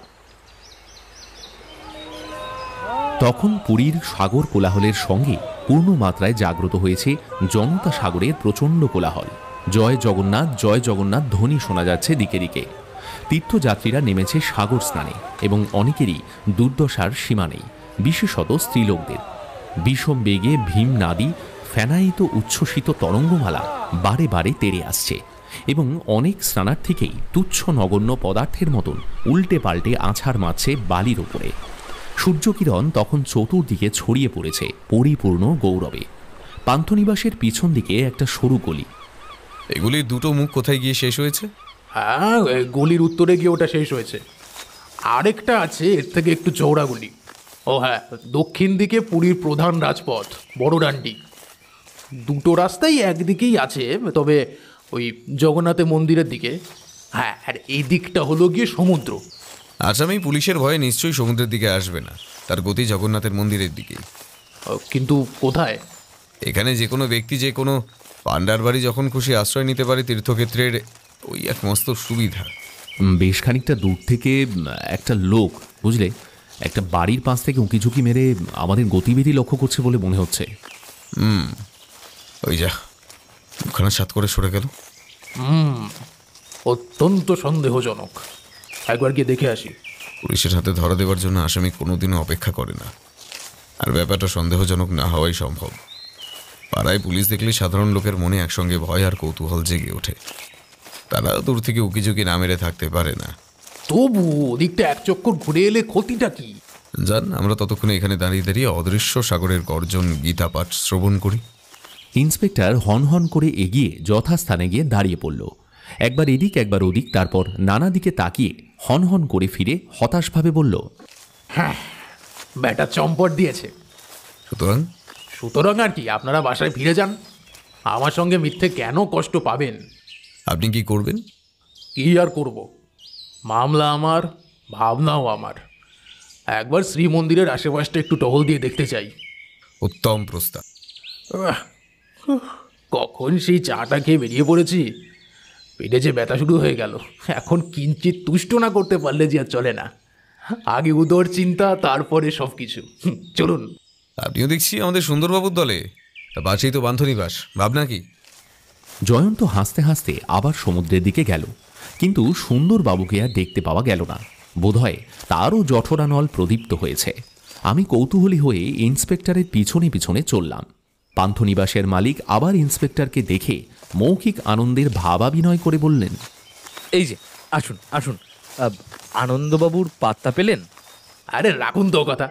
[SPEAKER 1] তখন পুরীর সাগর কোলাহলের সঙ্গে পূর্ণ মাত্রায় জাগ্রত হয়েছে জনতা সাগরের প্রচণ্ড কোলাহল জয় জগন্নাথ জয় জগন্নাথ ধ্বনি শোনা যাচ্ছে দিকে দিকে তীর্থযাত্রীরা নেমেছে সাগর স্নানে এবং অনেকেরই দুর্দশার সীমা নেই বিশেষত স্ত্রীলোকদের বিষম বেগে ভীম নাদি ফেনায়িত উচ্ছ্বসিত তরঙ্গমালা বারে বারে তেড়ে আসছে এবং অনেক স্নানার্থীকেই তুচ্ছ নগণ্য পদার্থের মতন উল্টে পাল্টে আছাড় মারছে বালির ওপরে সূর্যকিরণ তখন চতুর্দিকে ছড়িয়ে পড়েছে পরিপূর্ণ গৌরবে পান্থনিবাসের পিছন দিকে একটা সরু গলি এগুলির দুটো মুখ কোথায় গিয়ে শেষ হয়েছে হ্যাঁ গলির উত্তরে গিয়ে ওটা শেষ
[SPEAKER 4] হয়েছে আরেকটা আছে এর থেকে একটু চৌড়া গলি ও হ্যাঁ দক্ষিণ দিকে পুরীর প্রধান রাজপথ বড় ডান্ডি দুটো রাস্তাই একদিকেই আছে তবে ওই জগন্নাথে মন্দিরের দিকে হ্যাঁ আর এই দিকটা হলো গিয়ে সমুদ্র
[SPEAKER 2] আসামি পুলিশের ভয়ে নিশ্চয়ই সমুদ্রের দিকে আসবে না তার গতি জগন্নাথের মন্দিরের দিকে কিন্তু কোথায় এখানে যে কোনো ব্যক্তি যে কোনো পাণ্ডার বাড়ি যখন খুশি আশ্রয় নিতে পারে তীর্থক্ষেত্রের ওই এক মস্ত সুবিধা
[SPEAKER 1] বেশ খানিকটা দূর থেকে একটা লোক বুঝলে একটা বাড়ির পাশ থেকে উঁকি ঝুঁকি মেরে আমাদের
[SPEAKER 2] গতিবিধি লক্ষ্য করছে বলে মনে হচ্ছে হুম ওই যা ওখানে সাত করে সরে গেল
[SPEAKER 4] হুম অত্যন্ত সন্দেহজনক একবার গিয়ে দেখে আসি
[SPEAKER 2] পুলিশের হাতে ধরা দেওয়ার জন্য আসামি কোনোদিনও অপেক্ষা করে না আর ব্যাপারটা সন্দেহজনক না হওয়াই সম্ভব পাড়ায় পুলিশ দেখলে সাধারণ লোকের মনে একসঙ্গে ভয় আর কৌতূহল জেগে ওঠে তারা দূর থেকে ঝুঁকি না মেরে থাকতে পারে না
[SPEAKER 4] তবু ওদিকটা এক চক্কর ঘুরে এলে ক্ষতিটা কি
[SPEAKER 2] জান আমরা ততক্ষণে এখানে দাঁড়িয়ে দাঁড়িয়ে অদৃশ্য সাগরের গর্জন গীতা পাঠ শ্রবণ করি ইন্সপেক্টর হনহন করে এগিয়ে
[SPEAKER 1] যথাস্থানে গিয়ে দাঁড়িয়ে পড়ল একবার এদিক একবার ওদিক তারপর নানা দিকে তাকিয়ে হনহন করে ফিরে হতাশভাবে বলল হ্যাঁ ব্যাটা চম্পট দিয়েছে
[SPEAKER 2] সুতরাং
[SPEAKER 4] সুতরাং আর কি আপনারা বাসায় ফিরে যান আমার সঙ্গে মিথ্যে কেন কষ্ট পাবেন
[SPEAKER 2] আপনি কি করবেন
[SPEAKER 4] কি আর করব মামলা আমার ভাবনাও আমার একবার শ্রীমন্দিরের আশেপাশটা একটু টহল দিয়ে দেখতে চাই উত্তম প্রস্তাব কখন সেই চাটা খেয়ে বেরিয়ে পড়েছি পেটে যে ব্যথা শুরু হয়ে গেল এখন কিঞ্চিত তুষ্ট না করতে পারলে যে আর চলে না আগে উদর চিন্তা তারপরে সব কিছু
[SPEAKER 2] চলুন আপনিও দেখছি আমাদের সুন্দরবাবুর দলে বাসেই তো বান্ধনিবাস ভাবনা কি
[SPEAKER 1] জয়ন্ত হাসতে হাসতে আবার সমুদ্রের দিকে গেল কিন্তু সুন্দরবাবুকে আর দেখতে পাওয়া গেল না বোধহয় তারও জঠরানল প্রদীপ্ত হয়েছে আমি কৌতূহলী হয়ে ইন্সপেক্টরের পিছনে পিছনে চললাম পান্থনিবাসের মালিক আবার ইন্সপেক্টরকে দেখে মৌখিক আনন্দের ভাবাবিনয় করে বললেন
[SPEAKER 6] এই যে আসুন আসুন আনন্দবাবুর পাত্তা পেলেন আরে রাখুন তো কথা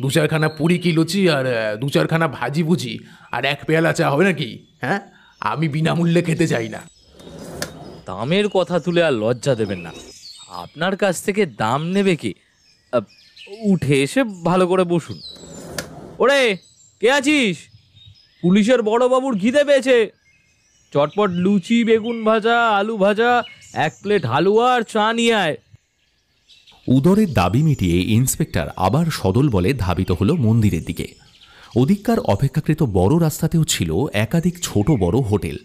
[SPEAKER 6] দু চারখানা পুরি কি
[SPEAKER 4] লুচি আর দু চারখানা ভাজি ভুজি আর এক পেয়ালা চা হবে নাকি হ্যাঁ আমি বিনামূল্যে
[SPEAKER 6] খেতে চাই না দামের কথা তুলে আর লজ্জা দেবেন না আপনার কাছ থেকে দাম নেবে কি উঠে এসে ভালো করে বসুন ওরে কে আছিস পুলিশের বড়বাবুর ঘিতে পেয়েছে চটপট লুচি বেগুন ভাজা আলু ভাজা এক প্লেট হালুয়া আর চা নিয়ে আয়
[SPEAKER 1] উদরের দাবি মিটিয়ে ইন্সপেক্টর আবার সদল বলে ধাবিত হল মন্দিরের দিকে ওদিককার অপেক্ষাকৃত বড় রাস্তাতেও ছিল একাধিক ছোট বড় হোটেল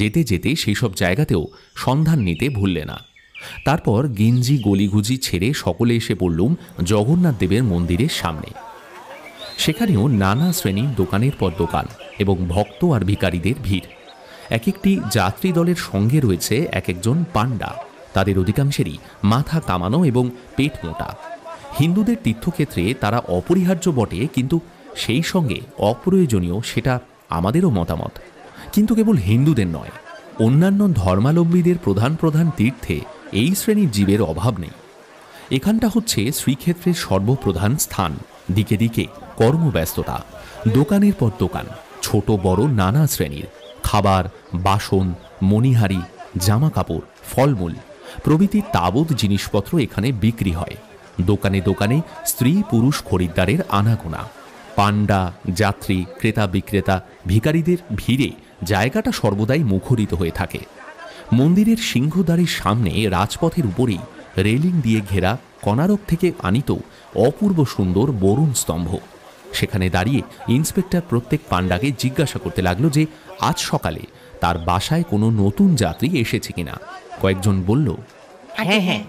[SPEAKER 1] যেতে যেতে সেই সব জায়গাতেও সন্ধান নিতে ভুললে না তারপর গেঞ্জি গলিগুজি ছেড়ে সকলে এসে পড়লুম জগন্নাথ দেবের মন্দিরের সামনে সেখানেও নানা শ্রেণীর দোকানের পর দোকান এবং ভক্ত আর ভিকারীদের ভিড় এক একটি যাত্রী দলের সঙ্গে রয়েছে এক একজন পাণ্ডা তাদের অধিকাংশেরই মাথা কামানো এবং পেট মোটা হিন্দুদের তীর্থক্ষেত্রে তারা অপরিহার্য বটে কিন্তু সেই সঙ্গে অপ্রয়োজনীয় সেটা আমাদেরও মতামত কিন্তু কেবল হিন্দুদের নয় অন্যান্য ধর্মালম্বীদের প্রধান প্রধান তীর্থে এই শ্রেণীর জীবের অভাব নেই এখানটা হচ্ছে শ্রীক্ষেত্রের সর্বপ্রধান স্থান দিকে দিকে কর্মব্যস্ততা দোকানের পর দোকান ছোট বড় নানা শ্রেণীর খাবার বাসন মণিহারি জামা কাপড় ফলমূল প্রভৃতি তাবত জিনিসপত্র এখানে বিক্রি হয় দোকানে দোকানে স্ত্রী পুরুষ খরিদ্দারের আনাগোনা পাণ্ডা যাত্রী ক্রেতা বিক্রেতা ভিকারীদের ভিড়ে জায়গাটা সর্বদাই মুখরিত হয়ে থাকে মন্দিরের সিংহদ্বারের সামনে রাজপথের উপরেই রেলিং দিয়ে ঘেরা কনারক থেকে আনিত অপূর্ব সুন্দর বরুণ স্তম্ভ সেখানে দাঁড়িয়ে ইন্সপেক্টর প্রত্যেক পাণ্ডাকে জিজ্ঞাসা করতে লাগলো যে আজ সকালে তার বাসায় কোনো নতুন যাত্রী এসেছে কিনা কয়েকজন বলল হ্যাঁ হ্যাঁ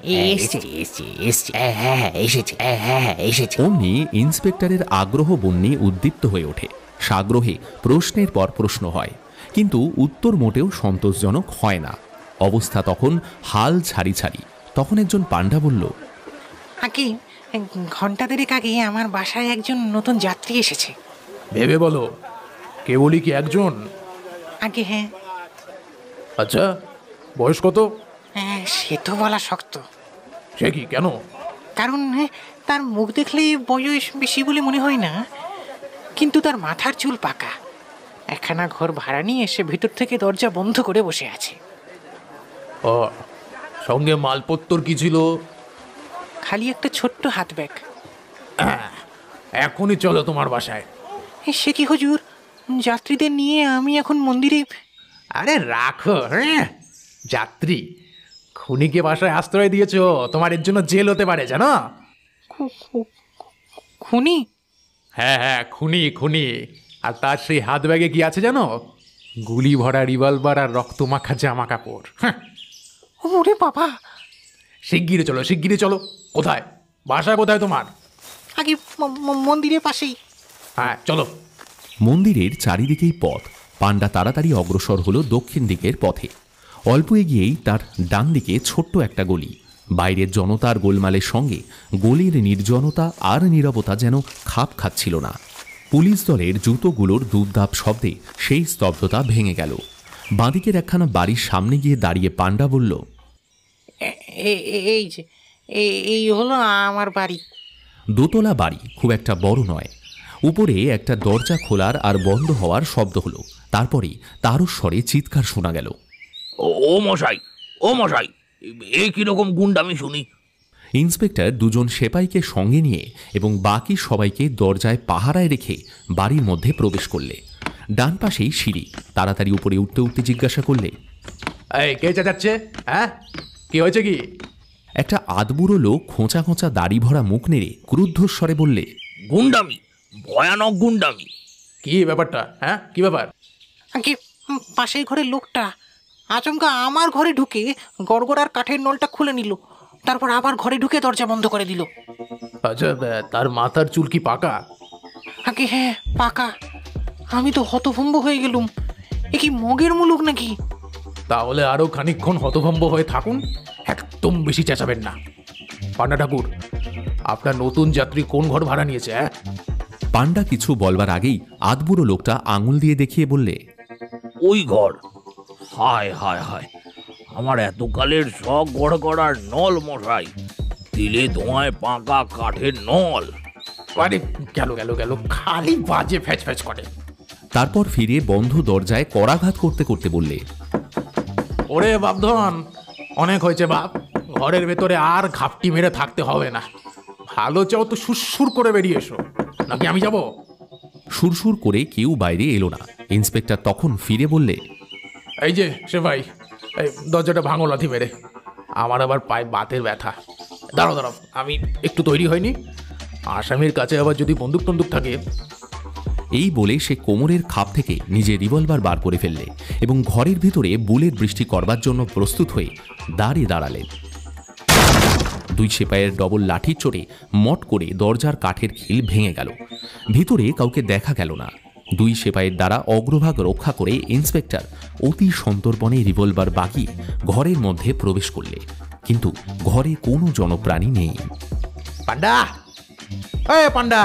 [SPEAKER 1] এসেছে হ্যাঁ হ্যাঁ, হ্যাঁ, হ্যাঁ এসেছে হ্যাঁ, হ্যাঁ হ্যাঁ এসেছে অমনি ইন্সপেক্টরের আগ্রহ বন্যে উদ্দীপ্ত হয়ে ওঠে সাগ্রহে প্রশ্নের পর প্রশ্ন হয় কিন্তু উত্তর মোটেও সন্তোষজনক হয় না অবস্থা তখন হাল ছাড়ি ছাড়ি তখন একজন পাণ্ডা বলল
[SPEAKER 5] আকি ঘন্টা দেরেক আগে আমার বাসায় একজন নতুন যাত্রী এসেছে
[SPEAKER 4] ভেবে বলো কেবলই কি একজন আগে হ্যাঁ আচ্ছা বয়স কত হ্যাঁ সে তো বলা শক্ত সে কি কেন
[SPEAKER 5] কারণ হ্যাঁ, তার মুখ দেখলে বয়স বেশি বলে মনে হয় না কিন্তু তার মাথার চুল পাকা একখানা ঘর ভাড়া নিয়ে এসে ভিতর থেকে দরজা বন্ধ করে বসে আছে
[SPEAKER 4] ও সঙ্গে মালপত্তর কি ছিল
[SPEAKER 5] খালি একটা ছোট্ট হাত ব্যাগ
[SPEAKER 4] এখনই চলো তোমার বাসায়
[SPEAKER 5] সে কি হুজুর যাত্রীদের নিয়ে আমি এখন মন্দিরে আরে
[SPEAKER 4] রাখো হ্যাঁ যাত্রী খুনিকে বাসায় আশ্রয় দিয়েছ তোমার এর জন্য জেল হতে পারে জানো খুনি হ্যাঁ হ্যাঁ খুনি খুনি আর তার সেই হাত ব্যাগে কি আছে জানো গুলি ভরা রিভলভার আর রক্তমাখা জামা কাপড় হ্যাঁ ওরে বাবা শিগগির চলো শিগগির চলো কোথায় বাসা কোথায় তোমার
[SPEAKER 5] আগে মন্দিরের পাশেই
[SPEAKER 4] হ্যাঁ চলো
[SPEAKER 1] মন্দিরের চারিদিকেই পথ পাণ্ডা তাড়াতাড়ি অগ্রসর হলো দক্ষিণ দিকের পথে অল্প এগিয়েই তার ডান দিকে ছোট্ট একটা গলি বাইরের জনতার গোলমালের সঙ্গে গলির নির্জনতা আর নিরবতা যেন খাপ খাচ্ছিল না পুলিশ দলের জুতোগুলোর দুপদাপ শব্দে সেই স্তব্ধতা ভেঙে গেল বাঁদিকের একখানা বাড়ির সামনে গিয়ে দাঁড়িয়ে পাণ্ডা বলল
[SPEAKER 5] এই হলো আমার বাড়ি
[SPEAKER 1] দোতলা বাড়ি খুব একটা বড় নয় উপরে একটা দরজা খোলার আর বন্ধ হওয়ার শব্দ হলো তারপরে তারও স্বরে চিৎকার শোনা গেল
[SPEAKER 6] ও মশাই ও মশাই এ কীরকম গুন্ডামি শুনি
[SPEAKER 1] ইন্সপেক্টর দুজন সেপাইকে সঙ্গে নিয়ে এবং বাকি সবাইকে দরজায় পাহারায় রেখে বাড়ির মধ্যে প্রবেশ করলে ডান পাশেই সিঁড়ি তাড়াতাড়ি উপরে উঠতে উঠতে জিজ্ঞাসা করলে কে কে চেঁচাচ্ছে হ্যাঁ কি হয়েছে কি একটা আদবুড়ো লোক খোঁচা খোঁচা দাড়ি ভরা মুখ নেড়ে ক্রুদ্ধস্বরে বললে গুন্ডামি ভয়ানক গুন্ডামি কি ব্যাপারটা হ্যাঁ কি ব্যাপার
[SPEAKER 5] পাশের ঘরের লোকটা আচমকা আমার ঘরে ঢুকে গড়গড়ার কাঠের নলটা খুলে নিল তারপর আবার ঘরে ঢুকে দরজা বন্ধ করে দিল
[SPEAKER 4] আচ্ছা তার মাথার চুল কি পাকা
[SPEAKER 5] আগে হ্যাঁ পাকা আমি তো হতভম্ব হয়ে গেলুম এ কি মগের মুলুক নাকি
[SPEAKER 4] তাহলে আরও খানিকক্ষণ হতভম্ব হয়ে থাকুন একদম বেশি চেঁচাবেন না পান্না ঠাকুর আপনার নতুন যাত্রী কোন ঘর ভাড়া নিয়েছে হ্যাঁ
[SPEAKER 1] পাণ্ডা কিছু বলবার আগেই আদবুড়ো লোকটা আঙুল দিয়ে দেখিয়ে বললে
[SPEAKER 6] ওই ঘর হায় হায় হায় আমার এতকালের শখ গড় গড়ার নল মশাই দিলে ধোঁয়ায় পাঁকা কাঠের নল আরে গেল গেল গেল খালি
[SPEAKER 4] বাজে ফ্যাচ ফ্যাচ করে
[SPEAKER 1] তারপর ফিরে বন্ধ দরজায় করাঘাত করতে করতে বললে
[SPEAKER 4] ওরে বাপধন অনেক হয়েছে বাপ ঘরের ভেতরে আর ঘাপটি মেরে থাকতে হবে না ভালো চাও তো সুসুর করে বেরিয়ে এসো নাকি আমি যাব
[SPEAKER 1] সুরসুর করে কেউ বাইরে এলো না ইন্সপেক্টর তখন ফিরে বললে
[SPEAKER 4] এই যে সে ভাই দরজাটা ভাঙো লাথি মেরে আমার আবার পায়ে বাতের ব্যথা দাঁড়াও দাঁড়াও আমি একটু তৈরি হয়নি আসামির কাছে আবার যদি বন্দুক টন্দুক থাকে
[SPEAKER 1] এই বলে সে কোমরের খাপ থেকে নিজে রিভলভার বার করে ফেললে এবং ঘরের ভিতরে বুলেট বৃষ্টি করবার জন্য প্রস্তুত হয়ে দাঁড়িয়ে দাঁড়ালেন দুই সেপাইয়ের ডবল লাঠি চড়ে মট করে দরজার কাঠের খিল ভেঙে গেল ভিতরে কাউকে দেখা গেল না দুই সেপাইয়ের দ্বারা অগ্রভাগ রক্ষা করে ইন্সপেক্টর অতি সন্তর্পণে রিভলভার বাকি ঘরের মধ্যে প্রবেশ করলে কিন্তু ঘরে কোনো জনপ্রাণী নেই
[SPEAKER 4] পান্ডা পান্ডা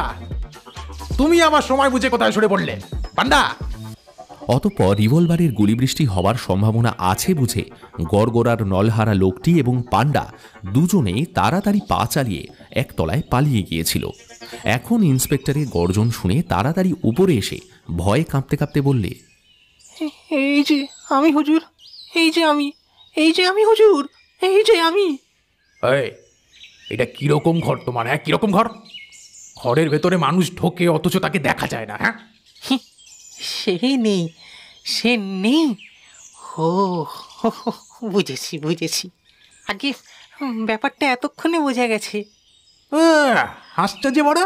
[SPEAKER 4] তুমি আমার সময় বুঝে কোথায় সরে পড়লে পান্ডা
[SPEAKER 1] অতঃপর রিভলভারের গুলিবৃষ্টি হওয়ার সম্ভাবনা আছে বুঝে গড়গড়ার নলহারা লোকটি এবং পাণ্ডা দুজনেই তাড়াতাড়ি পা চালিয়ে একতলায় পালিয়ে গিয়েছিল এখন ইন্সপেক্টরের গর্জন শুনে তাড়াতাড়ি উপরে এসে ভয়ে কাঁপতে কাঁপতে বললে
[SPEAKER 5] এই যে আমি হুজুর এই যে আমি এই যে আমি হুজুর এই যে আমি
[SPEAKER 4] এটা কীরকম ঘর তোমার হ্যাঁ কীরকম ঘর ঘরের ভেতরে মানুষ ঢোকে অথচ তাকে দেখা
[SPEAKER 5] যায় না হ্যাঁ সে নেই সে নেই হো বুঝেছি বুঝেছি আগে ব্যাপারটা এতক্ষণে বোঝা গেছে হাসছো যে বড়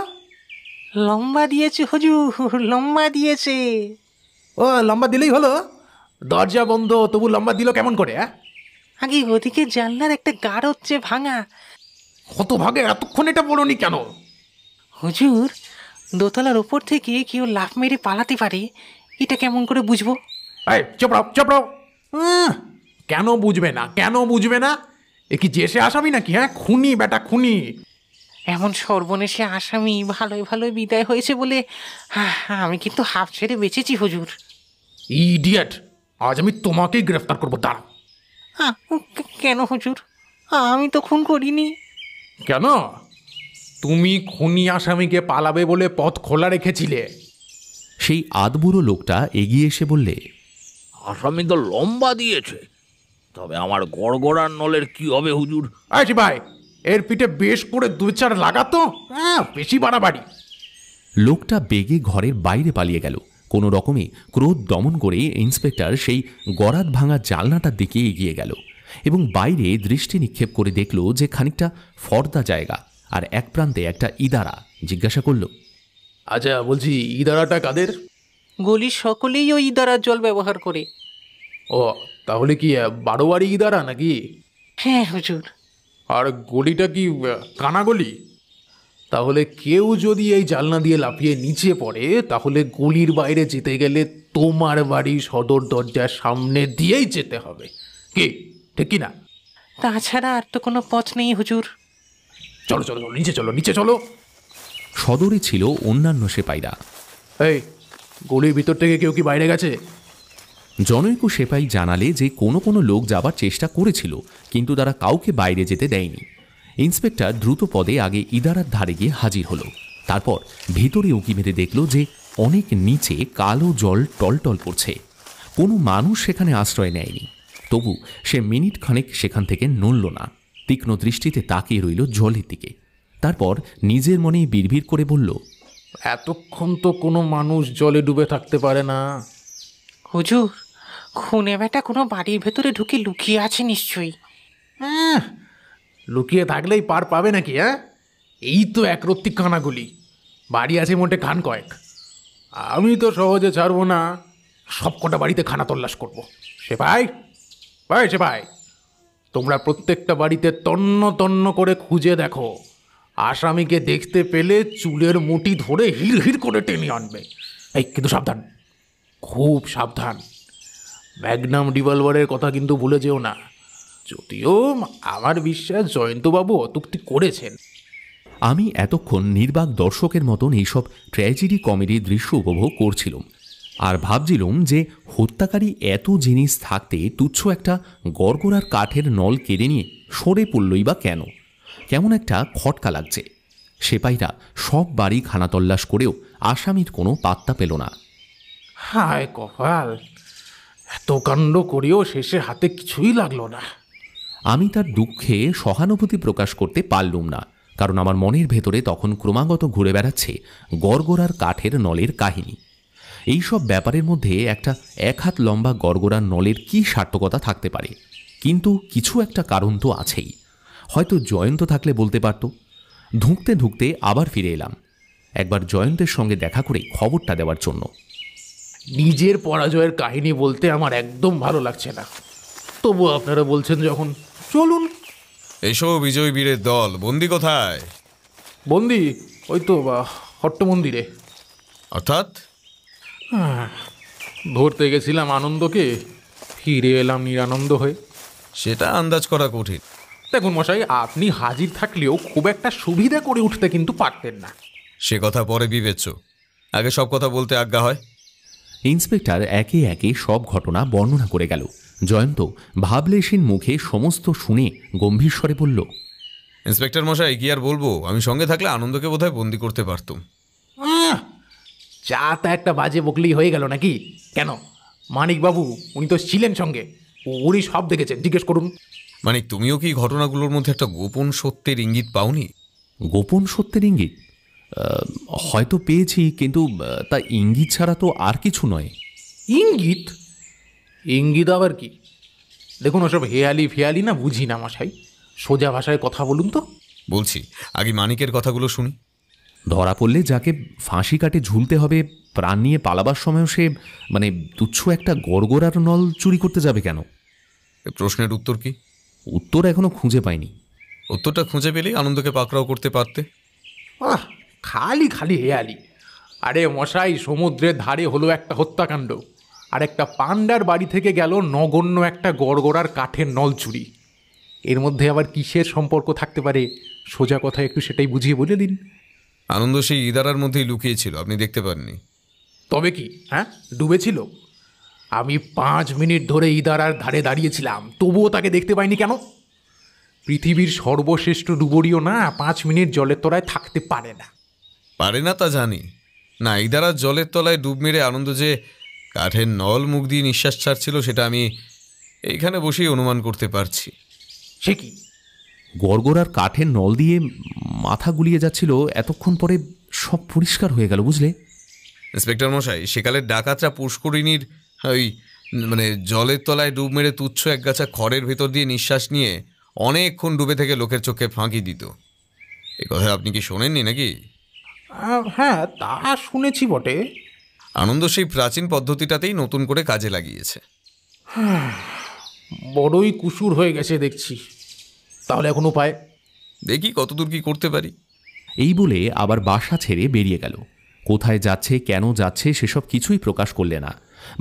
[SPEAKER 5] লম্বা দিয়েছে হুজুর লম্বা দিয়েছে ও লম্বা দিলেই হলো দরজা বন্ধ তবু লম্বা দিল কেমন করে আগে ওদিকে জানলার একটা গাড় হচ্ছে ভাঙা কত ভাগে এতক্ষণ এটা বলনি কেন হুজুর দোতলার ওপর থেকে কেউ লাফ মেরে পালাতে পারে এটা কেমন করে বুঝবো
[SPEAKER 4] চোপড়াও চোপড়াও কেন বুঝবে না কেন বুঝবে না এ কি জেসে আসামি নাকি হ্যাঁ খুনি বেটা
[SPEAKER 5] খুনি এমন সর্বনেশে আসামি ভালোই ভালোই বিদায় হয়েছে বলে আমি কিন্তু হাফ ছেড়ে বেঁচেছি হুজুর
[SPEAKER 4] ইডিয়েট আজ আমি তোমাকেই গ্রেফতার করবো দাঁড়া
[SPEAKER 5] কেন হুজুর আমি তো খুন করিনি
[SPEAKER 4] কেন তুমি খুনি আসামিকে পালাবে বলে পথ খোলা রেখেছিলে
[SPEAKER 1] সেই আধবুড়ো লোকটা এগিয়ে এসে বললে
[SPEAKER 6] আসামি তো লম্বা দিয়েছে তবে আমার গড়গড়ার নলের কি হবে হুজুর আচ্ছা ভাই এর পিঠে
[SPEAKER 4] বেশ করে দু চার লাগাতো হ্যাঁ বেশি বাড়াবাড়ি
[SPEAKER 1] লোকটা বেগে ঘরের বাইরে পালিয়ে গেল কোনো রকমে ক্রোধ দমন করে ইন্সপেক্টর সেই গড়াত ভাঙা জালনাটার দিকে এগিয়ে গেল এবং বাইরে দৃষ্টি নিক্ষেপ করে দেখল যে খানিকটা ফর্দা জায়গা আর এক প্রান্তে একটা ইদারা জিজ্ঞাসা করল
[SPEAKER 4] আচ্ছা বলছি ইদারাটা কাদের গলির সকলেই ওই ইদারার
[SPEAKER 5] জল ব্যবহার করে
[SPEAKER 1] ও
[SPEAKER 4] তাহলে কি বারোয়ারি ইদারা নাকি হ্যাঁ হুজুর আর গলিটা কি কানা গলি তাহলে কেউ যদি এই জালনা দিয়ে লাফিয়ে নিচে পড়ে তাহলে গলির বাইরে যেতে গেলে তোমার বাড়ি সদর দরজার সামনে দিয়েই যেতে হবে
[SPEAKER 1] কি ঠিক কি না
[SPEAKER 5] তাছাড়া আর তো কোনো পথ নেই হুজুর
[SPEAKER 4] চলো চলো চলো নিচে চলো নিচে চলো
[SPEAKER 1] সদরে ছিল অন্যান্য সেপাইরা এই গলির
[SPEAKER 4] ভিতর থেকে কেউ কি বাইরে গেছে
[SPEAKER 1] জনৈক সেপাই জানালে যে কোনো কোনো লোক যাবার চেষ্টা করেছিল কিন্তু তারা কাউকে বাইরে যেতে দেয়নি ইন্সপেক্টর দ্রুত পদে আগে ইদারার ধারে গিয়ে হাজির হলো তারপর ভিতরে উঁকি মেরে দেখল যে অনেক নিচে কালো জল টলটল করছে কোনো মানুষ সেখানে আশ্রয় নেয়নি তবু সে মিনিট খানেক সেখান থেকে নড়ল না তীক্ষ্ণ দৃষ্টিতে তাকিয়ে রইল জলের দিকে তারপর নিজের মনেই বিড়বিড় করে বলল এতক্ষণ তো কোনো
[SPEAKER 4] মানুষ জলে ডুবে থাকতে পারে না
[SPEAKER 5] হুজুর খুনে বেটা কোনো বাড়ির ভেতরে ঢুকে লুকিয়ে আছে নিশ্চয়ই হ্যাঁ
[SPEAKER 4] লুকিয়ে থাকলেই পার পাবে নাকি হ্যাঁ এই তো একরত্তি কানাগুলি বাড়ি আছে মোটে খান কয়েক আমি তো সহজে ছাড়বো না সবকটা বাড়িতে খানা তল্লাশ করবো সে ভাই ভাই সে ভাই তোমরা প্রত্যেকটা বাড়িতে তন্ন তন্ন করে খুঁজে দেখো আসামিকে দেখতে পেলে চুলের মুটি ধরে হিড় করে টেনে আনবে এই কিন্তু সাবধান খুব সাবধান ম্যাগনাম ডিভলভারের কথা কিন্তু ভুলে যেও না যদিও আমার বিশ্বাস জয়ন্তবাবু অতুক্তি করেছেন
[SPEAKER 1] আমি এতক্ষণ নির্বাক দর্শকের মতন এইসব ট্র্যাজেডি কমেডি দৃশ্য উপভোগ করছিলাম আর ভাবছিলুম যে হত্যাকারী এত জিনিস থাকতে তুচ্ছ একটা গড়গড়ার কাঠের নল কেড়ে নিয়ে সরে পড়লই বা কেন কেমন একটা খটকা লাগছে সেপাইরা সব বাড়ি খানাতল্লাশ করেও আসামির কোনো পাত্তা পেল না
[SPEAKER 4] হায় কপাল এত কাণ্ড করেও শেষে হাতে কিছুই লাগলো না
[SPEAKER 1] আমি তার দুঃখে সহানুভূতি প্রকাশ করতে পারলুম না কারণ আমার মনের ভেতরে তখন ক্রমাগত ঘুরে বেড়াচ্ছে গড়গড়ার কাঠের নলের কাহিনী এই সব ব্যাপারের মধ্যে একটা এক হাত লম্বা গড়গড়া নলের কি সার্থকতা থাকতে পারে কিন্তু কিছু একটা কারণ তো আছেই হয়তো জয়ন্ত থাকলে বলতে পারত ধুঁকতে ধুঁকতে আবার ফিরে এলাম একবার জয়ন্তের সঙ্গে দেখা করে খবরটা দেওয়ার জন্য নিজের পরাজয়ের কাহিনী বলতে আমার একদম ভালো লাগছে না
[SPEAKER 4] তবু আপনারা বলছেন যখন চলুন
[SPEAKER 2] এসো বিজয় বীরের দল বন্দি কোথায়
[SPEAKER 4] বন্দি ওই তো হট্ট মন্দিরে অর্থাৎ ধরতে গেছিলাম আনন্দকে ফিরে এলাম
[SPEAKER 2] নিরানন্দ হয়ে
[SPEAKER 4] সেটা আন্দাজ করা কঠিন দেখুন মশাই আপনি হাজির থাকলেও খুব একটা সুবিধা করে উঠতে কিন্তু পারতেন না
[SPEAKER 2] সে কথা পরে বিবেচ্য আগে সব কথা বলতে আজ্ঞা হয়
[SPEAKER 1] ইন্সপেক্টর একে একে সব ঘটনা বর্ণনা করে গেল জয়ন্ত ভাবলেশীন মুখে সমস্ত শুনে গম্ভীর স্বরে বলল
[SPEAKER 2] ইন্সপেক্টর মশাই কি আর বলবো আমি সঙ্গে থাকলে আনন্দকে বোধহয় বন্দি করতে পারতাম চা
[SPEAKER 4] তা একটা বাজে বকলেই হয়ে গেল নাকি কেন মানিকবাবু উনি তো ছিলেন সঙ্গে
[SPEAKER 2] উনি সব দেখেছেন জিজ্ঞেস করুন মানে তুমিও কি ঘটনাগুলোর মধ্যে একটা গোপন সত্যের ইঙ্গিত পাওনি গোপন সত্যের ইঙ্গিত হয়তো পেয়েছি কিন্তু তা
[SPEAKER 1] ইঙ্গিত ছাড়া তো আর কিছু নয় ইঙ্গিত ইঙ্গিত আবার কি
[SPEAKER 4] দেখুন ওসব হেয়ালি ফেয়ালি না বুঝি না মশাই সোজা ভাষায় কথা বলুন তো বলছি
[SPEAKER 2] আগে মানিকের কথাগুলো শুনি
[SPEAKER 1] ধরা পড়লে যাকে ফাঁসি কাটে ঝুলতে হবে প্রাণ নিয়ে পালাবার সময়ও সে মানে তুচ্ছ একটা গড়গড়ার নল চুরি করতে যাবে কেন
[SPEAKER 2] প্রশ্নের উত্তর কি উত্তর এখনো খুঁজে পাইনি উত্তরটা খুঁজে পেলেই আনন্দকে পাকড়াও করতে পারতে
[SPEAKER 4] আহ খালি খালি হেয়ালি আরে মশাই সমুদ্রের ধারে হলো একটা হত্যাকাণ্ড আর একটা পান্ডার বাড়ি থেকে গেল নগণ্য একটা গড়গড়ার কাঠের নল চুরি এর মধ্যে আবার কিসের সম্পর্ক থাকতে পারে সোজা কথা একটু সেটাই বুঝিয়ে বলে দিন
[SPEAKER 2] আনন্দ সেই ইদারার মধ্যেই লুকিয়েছিল আপনি দেখতে পাননি
[SPEAKER 4] তবে কি হ্যাঁ ডুবেছিল আমি পাঁচ মিনিট ধরে ইদারার ধারে দাঁড়িয়েছিলাম তবুও তাকে দেখতে পাইনি কেন পৃথিবীর সর্বশ্রেষ্ঠ ডুবরিও না পাঁচ মিনিট জলের তলায় থাকতে পারে না
[SPEAKER 2] পারে না তা জানি না ইদারার জলের তলায় ডুব মেরে আনন্দ যে কাঠের নল মুখ দিয়ে নিঃশ্বাস ছাড়ছিল সেটা আমি এইখানে বসেই অনুমান করতে পারছি সে কি
[SPEAKER 1] গড়গড়ার কাঠের নল দিয়ে মাথা গুলিয়ে যাচ্ছিল এতক্ষণ পরে সব পরিষ্কার হয়ে গেল বুঝলে
[SPEAKER 2] ইন্সপেক্টর মশাই সেকালের ডাকাতরা পুষ্করিণীর ওই মানে জলের তলায় ডুব মেরে তুচ্ছ এক গাছা খড়ের ভেতর দিয়ে নিঃশ্বাস নিয়ে অনেকক্ষণ ডুবে থেকে লোকের চোখে ফাঁকি দিত এ কথা আপনি কি শোনেননি নাকি
[SPEAKER 4] হ্যাঁ তা শুনেছি বটে
[SPEAKER 2] আনন্দ সেই প্রাচীন পদ্ধতিটাতেই নতুন করে কাজে লাগিয়েছে
[SPEAKER 4] হ্যাঁ, বড়ই কুসুর হয়ে গেছে দেখছি তাহলে এখন উপায়
[SPEAKER 2] দেখি কতদূর
[SPEAKER 1] কি করতে পারি এই বলে আবার বাসা ছেড়ে বেরিয়ে গেল কোথায় যাচ্ছে কেন যাচ্ছে সেসব কিছুই প্রকাশ করলে না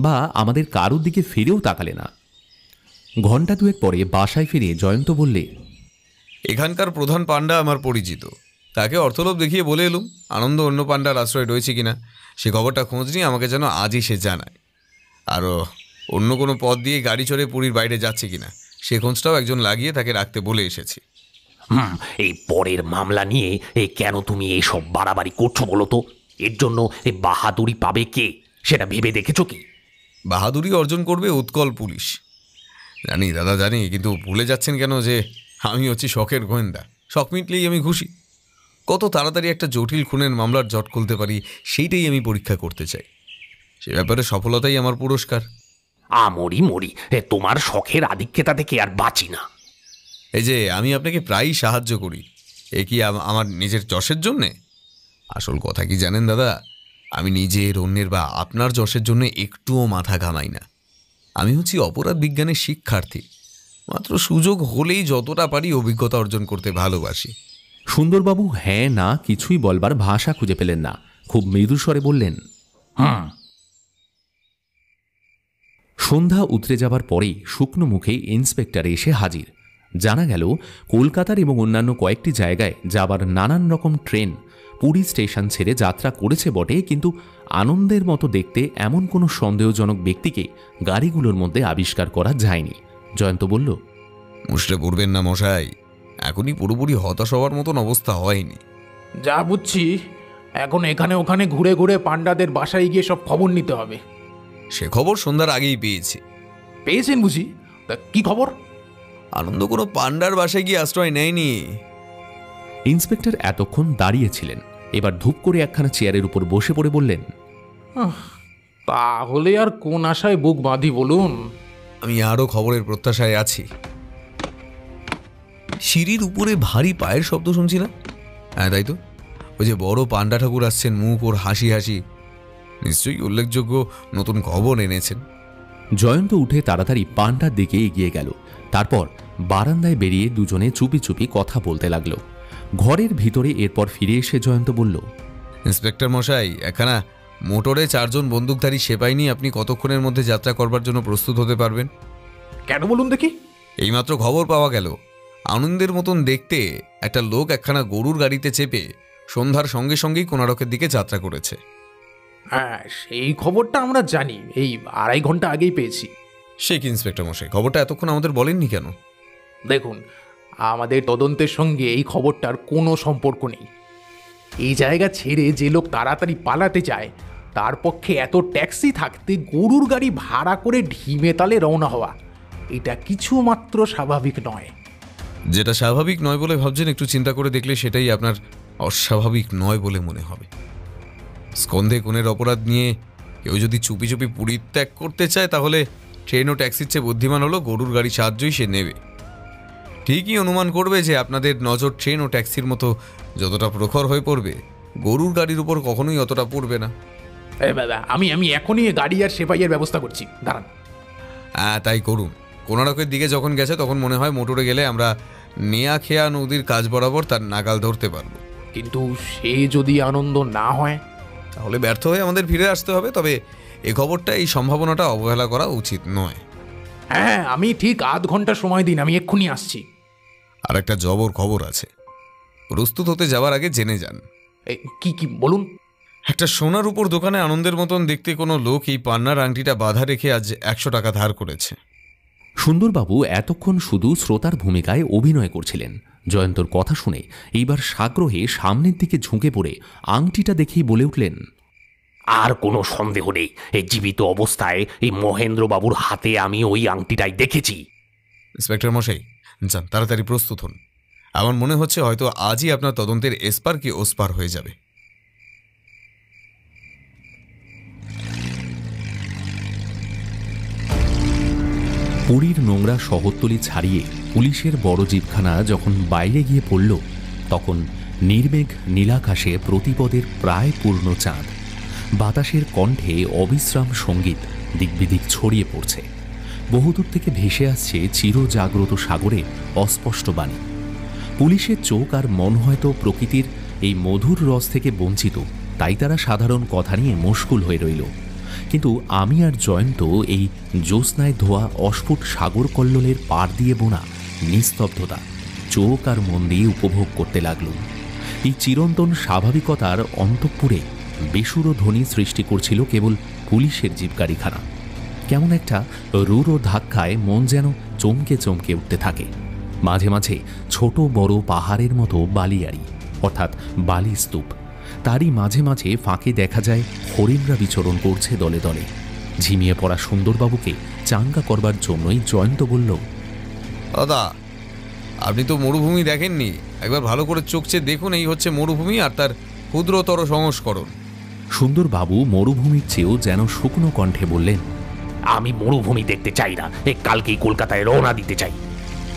[SPEAKER 1] বা আমাদের কারোর দিকে ফিরেও তাকালে না ঘন্টা দুয়েক
[SPEAKER 2] পরে বাসায়
[SPEAKER 1] ফিরে জয়ন্ত বললে
[SPEAKER 2] এখানকার প্রধান পাণ্ডা আমার পরিচিত তাকে অর্থলোভ দেখিয়ে বলে এলুম আনন্দ অন্য পাণ্ডার আশ্রয় রয়েছে কিনা সে খবরটা খোঁজ নিয়ে আমাকে যেন আজই সে জানায় আরও অন্য কোনো পথ দিয়ে গাড়ি চড়ে পুরীর বাইরে যাচ্ছে কিনা সে খোঁজটাও একজন লাগিয়ে তাকে রাখতে বলে এসেছি হুম এই পরের
[SPEAKER 1] মামলা নিয়ে এই কেন তুমি এইসব বাড়াবাড়ি করছো বলো তো এর জন্য এই বাহাদুরি পাবে
[SPEAKER 2] কে সেটা ভেবে দেখেছো কি বাহাদুরি অর্জন করবে উৎকল পুলিশ জানি দাদা জানি কিন্তু ভুলে যাচ্ছেন কেন যে আমি হচ্ছি শখের গোয়েন্দা শখ মিটলেই আমি খুশি কত তাড়াতাড়ি একটা জটিল খুনের মামলার জট খুলতে পারি সেইটাই আমি পরীক্ষা করতে চাই সে ব্যাপারে সফলতাই আমার পুরস্কার আমরি মরি তোমার শখের আধিক্যতা থেকে আর বাঁচি না এই যে আমি আপনাকে প্রায়ই সাহায্য করি এ কি আম- আমার নিজের যশের জন্যে আসল কথা কি জানেন দাদা আমি নিজের অন্যের বা আপনার যশের জন্য একটুও মাথা ঘামাই না আমি হচ্ছি অপরাধ বিজ্ঞানের শিক্ষার্থী মাত্র সুযোগ হলেই যতটা পারি অভিজ্ঞতা অর্জন করতে ভালোবাসি
[SPEAKER 1] সুন্দরবাবু হ্যাঁ না কিছুই বলবার ভাষা খুঁজে পেলেন না খুব মৃদুস্বরে বললেন হুম সন্ধ্যা উতরে যাবার পরেই শুকনো মুখে ইন্সপেক্টর এসে হাজির জানা গেল কলকাতার এবং অন্যান্য কয়েকটি জায়গায় যাবার নানান রকম ট্রেন পুরী স্টেশন ছেড়ে যাত্রা করেছে বটে কিন্তু আনন্দের মতো দেখতে এমন কোনো সন্দেহজনক ব্যক্তিকে গাড়িগুলোর মধ্যে আবিষ্কার করা যায়নি
[SPEAKER 2] জয়ন্ত বলল মুসলে পড়বেন না মশাই এখনই পুরোপুরি হতাশ হওয়ার মতন অবস্থা হয়নি
[SPEAKER 4] যা বুঝছি এখন এখানে ওখানে ঘুরে ঘুরে পাণ্ডাদের বাসায়
[SPEAKER 2] গিয়ে সব খবর নিতে হবে সে খবর সন্ধ্যার আগেই পেয়েছি পেয়েছেন বুঝি তা কি খবর আনন্দ কোনো পান্ডার বাসায় গিয়ে আশ্রয় নেয়নি
[SPEAKER 1] ইন্সপেক্টর এতক্ষণ দাঁড়িয়েছিলেন এবার ধূপ করে একখানা চেয়ারের উপর বসে পড়ে বললেন
[SPEAKER 4] তাহলে আর কোন আশায় বুক বাঁধি বলুন আমি আরও খবরের
[SPEAKER 2] প্রত্যাশায় আছি সিঁড়ির উপরে ভারী পায়ের শব্দ শুনছি না হ্যাঁ তাই তো ওই যে বড় পান্ডা ঠাকুর আসছেন মুখ ওর হাসি হাসি নিশ্চয়ই উল্লেখযোগ্য নতুন খবর এনেছেন জয়ন্ত উঠে তাড়াতাড়ি পান্ডার দিকে
[SPEAKER 1] এগিয়ে গেল তারপর বারান্দায় বেরিয়ে দুজনে চুপি চুপি কথা বলতে লাগলো ঘরের ভিতরে এরপর ফিরে এসে জয়ন্ত বলল
[SPEAKER 2] ইন্সপেক্টর মশাই একখানা মোটরে চারজন বন্দুকধারী সেপাই নিয়ে আপনি কতক্ষণের মধ্যে যাত্রা করবার জন্য প্রস্তুত হতে পারবেন কেন বলুন দেখি এইমাত্র খবর পাওয়া গেল আনন্দের মতন দেখতে একটা লোক একখানা গরুর গাড়িতে চেপে সন্ধ্যার সঙ্গে সঙ্গেই কোনারকের দিকে যাত্রা করেছে হ্যাঁ সেই খবরটা আমরা জানি এই আড়াই ঘন্টা আগেই পেয়েছি সে কি ইন্সপেক্টর মশাই খবরটা
[SPEAKER 4] এতক্ষণ আমাদের বলেননি কেন দেখুন আমাদের তদন্তের সঙ্গে এই খবরটার কোনো সম্পর্ক নেই এই জায়গা ছেড়ে যে লোক তাড়াতাড়ি পালাতে চায় তার পক্ষে এত ট্যাক্সি থাকতে গরুর গাড়ি ভাড়া করে ঢিমে তালে রওনা হওয়া এটা কিছু মাত্র স্বাভাবিক নয়
[SPEAKER 2] যেটা স্বাভাবিক নয় বলে ভাবছেন একটু চিন্তা করে দেখলে সেটাই আপনার অস্বাভাবিক নয় বলে মনে হবে স্কন্ধে কোণের অপরাধ নিয়ে কেউ যদি চুপি চুপি পরিত্যাগ করতে চায় তাহলে ট্রেন ও ট্যাক্সির চেয়ে বুদ্ধিমান হলো গরুর গাড়ি সাহায্যই সে নেবে ঠিকই অনুমান করবে যে আপনাদের নজর ট্রেন ও ট্যাক্সির মতো যতটা প্রখর হয়ে পড়বে গরুর গাড়ির উপর কখনোই অতটা পড়বে না আমি আমি এখনই গাড়ি আর সেপাইয়ের ব্যবস্থা করছি দাঁড়ান হ্যাঁ তাই করুন কোনারকের দিকে যখন গেছে তখন মনে হয় মোটরে গেলে আমরা নেয়া খেয়া নদীর কাজ বরাবর তার নাগাল ধরতে পারবো কিন্তু সে যদি আনন্দ না হয় তাহলে ব্যর্থ হয়ে আমাদের ফিরে আসতে হবে তবে এ খবরটা এই সম্ভাবনাটা অবহেলা করা উচিত নয় হ্যাঁ, হ্যাঁ আমি ঠিক আধ ঘন্টা সময় দিন আমি এক্ষুনি আসছি আর একটা জবর খবর আছে প্রস্তুত হতে যাওয়ার আগে জেনে যান কি কি বলুন একটা সোনার উপর দোকানে আনন্দের মতন দেখতে কোনো লোক এই পান্নার আংটিটা বাধা রেখে আজ একশো টাকা ধার করেছে
[SPEAKER 1] সুন্দরবাবু এতক্ষণ শুধু শ্রোতার ভূমিকায় অভিনয় করছিলেন জয়ন্তর কথা শুনে এইবার সাগ্রহে সামনের দিকে ঝুঁকে পড়ে আংটিটা দেখেই বলে উঠলেন আর কোনো সন্দেহ নেই এই জীবিত অবস্থায় এই মহেন্দ্রবাবুর হাতে আমি ওই আংটিটাই দেখেছি
[SPEAKER 2] ইন্সপেক্টর মশাই যান তাড়াতাড়ি প্রস্তুত হন আমার মনে হচ্ছে হয়তো আজই আপনার তদন্তের এসপার কি ওসপার হয়ে যাবে
[SPEAKER 1] পুরীর নোংরা শহরতলি ছাড়িয়ে পুলিশের বড় জীবখানা যখন বাইরে গিয়ে পড়ল তখন নির্মেঘ নীলাকাশে প্রতিপদের প্রায় পূর্ণ চাঁদ বাতাসের কণ্ঠে অবিশ্রাম সঙ্গীত দিকবিদিক ছড়িয়ে পড়ছে বহুদূর থেকে ভেসে আসছে চিরজাগ্রত সাগরে অস্পষ্ট বাণী পুলিশের চোখ আর মন হয়তো প্রকৃতির এই মধুর রস থেকে বঞ্চিত তাই তারা সাধারণ কথা নিয়ে মুশকুল হয়ে রইল কিন্তু আমি আর জয়ন্ত এই জ্যোৎস্নায় ধোয়া অস্ফুট সাগর কল্লোলের পার দিয়ে বোনা নিস্তব্ধতা চোখ আর মন দিয়ে উপভোগ করতে লাগল এই চিরন্তন স্বাভাবিকতার অন্তঃপুরে বেসুর ধ্বনি সৃষ্টি করছিল কেবল পুলিশের জীবগাড়িখানা কেমন একটা রুর ও ধাক্কায় মন যেন চমকে চমকে উঠতে থাকে মাঝে মাঝে ছোট বড় পাহাড়ের মতো বালিয়াড়ি অর্থাৎ বালি স্তূপ তারই মাঝে মাঝে ফাঁকে দেখা যায় হরিণরা বিচরণ করছে দলে দলে ঝিমিয়ে পড়া সুন্দরবাবুকে চাঙ্গা করবার জন্যই জয়ন্ত বলল
[SPEAKER 2] দাদা আপনি তো মরুভূমি দেখেননি একবার ভালো করে চোখছে দেখুন এই হচ্ছে মরুভূমি আর তার ক্ষুদ্রতর সংস্করণ
[SPEAKER 1] সুন্দরবাবু মরুভূমির চেয়েও যেন শুকনো কণ্ঠে বললেন
[SPEAKER 2] আমি মরুভূমি দেখতে চাই না এ কালকেই কলকাতায়
[SPEAKER 1] রওনা দিতে চাই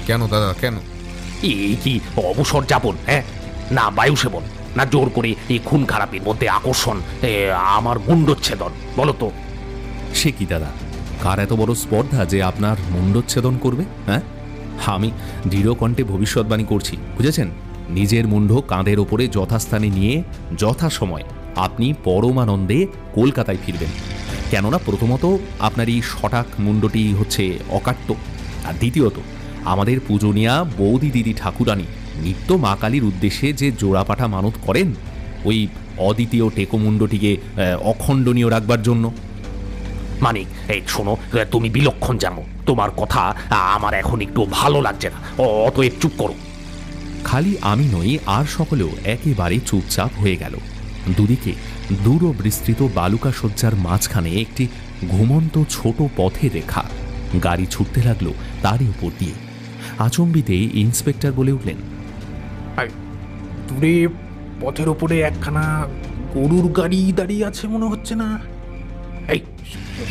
[SPEAKER 1] কেন দাদা কেন এই কি অবসর যাপন হ্যাঁ না বায়ু সেবন না জোর করে এই খুন খারাপের মধ্যে আকর্ষণ আমার মুণ্ডচ্ছেদন বলো তো সে কি দাদা কার এত বড় স্পর্ধা যে আপনার মুণ্ডচ্ছেদন করবে হ্যাঁ আমি দৃঢ় কণ্ঠে ভবিষ্যৎবাণী করছি বুঝেছেন নিজের মুণ্ড কাঁধের ওপরে যথাস্থানে নিয়ে যথাসময় আপনি পরমানন্দে কলকাতায় ফিরবেন কেননা প্রথমত আপনার এই সঠাক মুণ্ডটি হচ্ছে অকাট্য আর দ্বিতীয়ত আমাদের পূজনীয়া বৌদি দিদি ঠাকুরানী নিত্য মা কালীর উদ্দেশ্যে যে জোড়াপাঠা মানত করেন ওই অদ্বিতীয় টেকোমুণ্ডটিকে অখণ্ডনীয় রাখবার জন্য মানিক এই শোনো তুমি বিলক্ষণ জানো তোমার কথা আমার এখন একটু ভালো লাগছে না অতএব চুপ করো খালি আমি নই আর সকলেও একেবারে চুপচাপ হয়ে গেল দুদিকে দূরবিস্তৃত বালুকা শয্যার মাঝখানে একটি ঘুমন্ত ছোট পথে রেখা গাড়ি ছুটতে লাগলো তারই উপর দিয়ে আচম্বিতেই ইন্সপেক্টর বলে উঠলেন আর
[SPEAKER 4] দূরে পথের ওপরে একখানা গরুর গাড়ি দাঁড়িয়ে আছে মনে হচ্ছে না এই